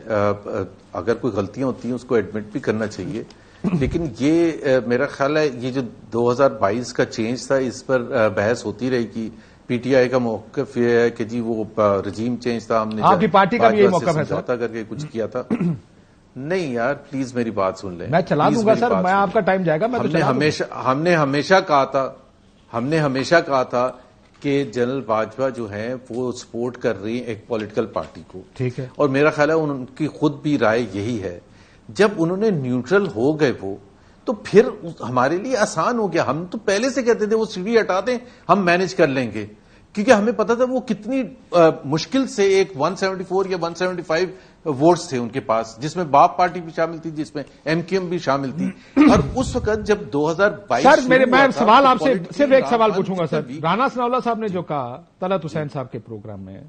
अगर कोई गलतियां होती हैं उसको एडमिट भी करना चाहिए लेकिन ये मेरा ख्याल है ये जो 2022 का चेंज था इस पर बहस होती रही कि पीटीआई का मौकफ ये है कि जी वो रजीम चेंज था हमने आपकी पार्टी का भी ये समझौता करके कुछ किया था नहीं यार प्लीज मेरी बात सुन ले मैं चला दूंगा सर मैं आपका टाइम जाएगा मैं तो हमने तो हमेशा हमने हमेशा कहा था हमने हमेशा कहा था कि जनरल बाजवा जो है वो सपोर्ट कर रही है एक पॉलिटिकल पार्टी को ठीक है और मेरा ख्याल है उनकी खुद भी राय यही है जब उन्होंने न्यूट्रल हो गए वो तो फिर हमारे लिए आसान हो गया हम तो पहले से कहते थे वो सीढ़ी हटा दें हम मैनेज कर लेंगे क्योंकि हमें पता था वो कितनी आ, मुश्किल से एक 174 या 175 वोट्स थे उनके पास जिसमें बाप पार्टी भी शामिल थी जिसमें एमकेएम भी शामिल थी और उस वक्त जब 2022 सर मेरे मैं सवाल तो आपसे सिर्फ एक सवाल पूछूंगा सर राना सनावला साहब ने जो कहा तलत हुसैन साहब के प्रोग्राम में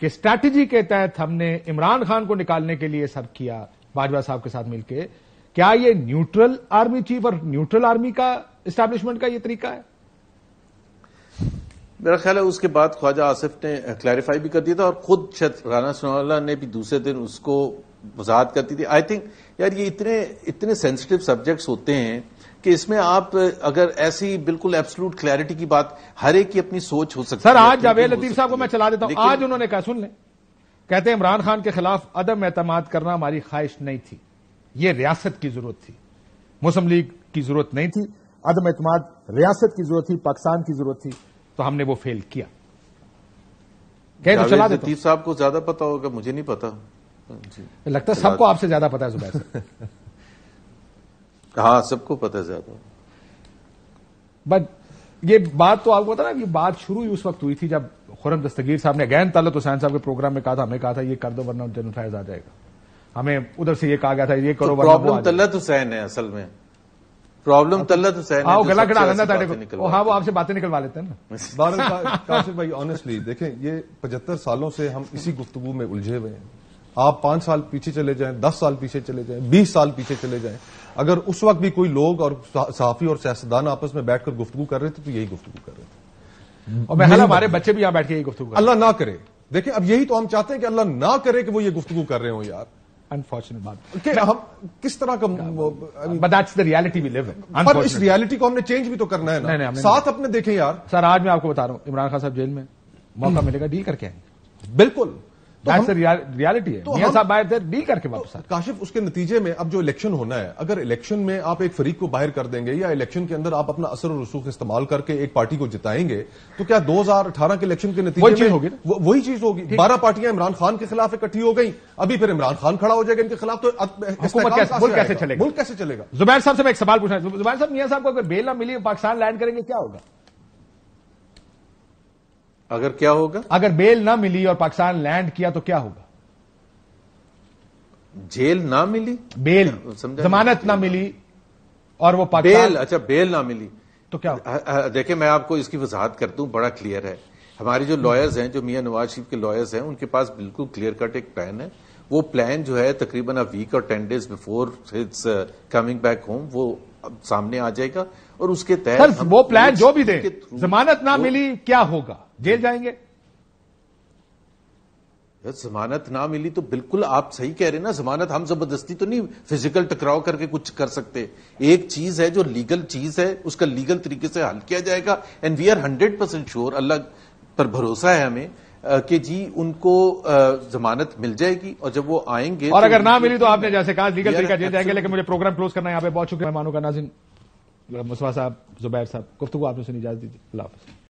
कि स्ट्रैटेजी के तहत हमने इमरान खान को निकालने के लिए सब किया बाजवा साहब के साथ मिलकर क्या ये न्यूट्रल आर्मी चीफ और न्यूट्रल आर्मी का स्टैब्लिशमेंट का ये तरीका है मेरा ख्याल है उसके बाद ख्वाजा आसिफ ने क्लैरिफाई भी कर दिया था और खुद शायद राना सनोला ने भी दूसरे दिन उसको वजाहत करती थी आई थिंक यार ये इतने इतने सेंसिटिव सब्जेक्ट्स होते हैं कि इसमें आप अगर ऐसी बिल्कुल एब्सोलूट क्लैरिटी की बात हर एक की अपनी सोच हो सकती है सर आज जावेद लतीफ साहब को मैं चला देता हूं आज उन्होंने कहा सुन लें कहते हैं इमरान खान के खिलाफ अदम एतमाद करना हमारी ख्वाहिश नहीं थी ये रियासत की जरूरत थी मुस्लिम लीग की जरूरत नहीं थी अदम एतमाद रियासत की जरूरत थी पाकिस्तान की जरूरत थी तो हमने वो फेल किया कहे तो चला देता साहब को ज्यादा पता होगा मुझे नहीं पता जी। लगता है सबको आपसे ज्यादा पता है जुबैर हाँ सबको पता है ज्यादा बट ये बात तो आपको पता ना कि बात शुरू ही उस वक्त हुई थी जब खुरम दस्तगीर साहब ने गैन तलत तो हुसैन साहब के प्रोग्राम में कहा था हमें कहा था ये कर दो वरना जनफ्राइज आ जाएगा हमें उधर से ये कहा गया था ये करो तो प्रॉब्लम तलत हुसैन है असल में प्रॉब्लम तल्ला तो हाँ गला गला आनंद आटे हाँ वो हाँ, आपसे बातें निकलवा लेते हैं ना काशिफ भाई ऑनेस्टली देखें ये पचहत्तर सालों से हम इसी गुफ्तगु में उलझे हुए हैं आप पांच साल पीछे चले जाएं दस साल पीछे चले जाएं बीस साल पीछे चले जाएं अगर उस वक्त भी कोई लोग और सहाफी और सियासतदान आपस में बैठकर गुफ्तगु कर रहे थे तो यही गुफ्तगु कर रहे थे और मैं हमारे बच्चे भी यहां बैठ के यही गुफ्तु अल्लाह ना करे देखिए अब यही तो हम चाहते हैं कि अल्लाह ना करे कि वो ये गुफ्तु कर रहे हो यार अनफॉर्चुनेट बात हम किस तरह का but that's the reality we live in पर इस रियलिटी को हमने चेंज भी तो करना है ना नहीं, नहीं, साथ अपने देखें यार सर आज मैं आपको बता रहा हूं इमरान खान साहब जेल में मौका हम्म। मिलेगा डील करके आएंगे बिल्कुल रियालिटी तो है तो साहब बाहर थे डील करके तो वापस तो काशिफ उसके नतीजे में अब जो इलेक्शन होना है अगर इलेक्शन में आप एक फरीक को बाहर कर देंगे या इलेक्शन के अंदर आप अपना असर और रसूख इस्तेमाल करके एक पार्टी को जिताएंगे तो क्या 2018 के इलेक्शन के नतीजे में होगी वही चीज होगी बारह पार्टियां इमरान खान के खिलाफ इकट्ठी हो गई अभी फिर इमरान खान खड़ा हो जाएगा इनके खिलाफ तो कैसे चलेगा मुल्क कैसे चलेगा जुबैर साहब से मैं एक सवाल पूछना जुबैर साहब मियाँ साहब को अगर बेल ना मिली पाकिस्तान लैंड करेंगे क्या होगा अगर क्या होगा अगर बेल ना मिली और पाकिस्तान लैंड किया तो क्या होगा जेल ना मिली बेल जमानत ना मिली और वो पाकिस्तान बेल अच्छा बेल ना मिली तो क्या देखिए मैं आपको इसकी वजाहत कर दूं बड़ा क्लियर है हमारे जो लॉयर्स हैं जो मियां नवाज शरीफ के लॉयर्स हैं उनके पास बिल्कुल क्लियर कट एक प्लान है वो प्लान जो है तकरीबन अ वीक और ten days before it's coming back home वो सामने आ जाएगा और उसके तहत वो प्लान जो भी दे जमानत ना मिली क्या होगा जेल जाएंगे जमानत ना मिली तो बिल्कुल आप सही कह रहे हैं ना जमानत हम जबरदस्ती तो नहीं फिजिकल टकराव करके कुछ कर सकते एक चीज है जो लीगल चीज है उसका लीगल तरीके से हल किया जाएगा and we are hundred percent sure अल्लाह पर भरोसा है हमें कि जी उनको जमानत मिल जाएगी और जब वो आएंगे और तो अगर ना मिली तो आपने जैसे कहा लीगल तरीका दे जाएंगे लेकिन मुझे प्रोग्राम क्लोज करना है यहाँ पे बहुत शुक्रिया मानो का नाजिन मुसवा साहब जुबैर साहब गुफ्तु आपने सुनी इजाजत दीजिए अल्लाह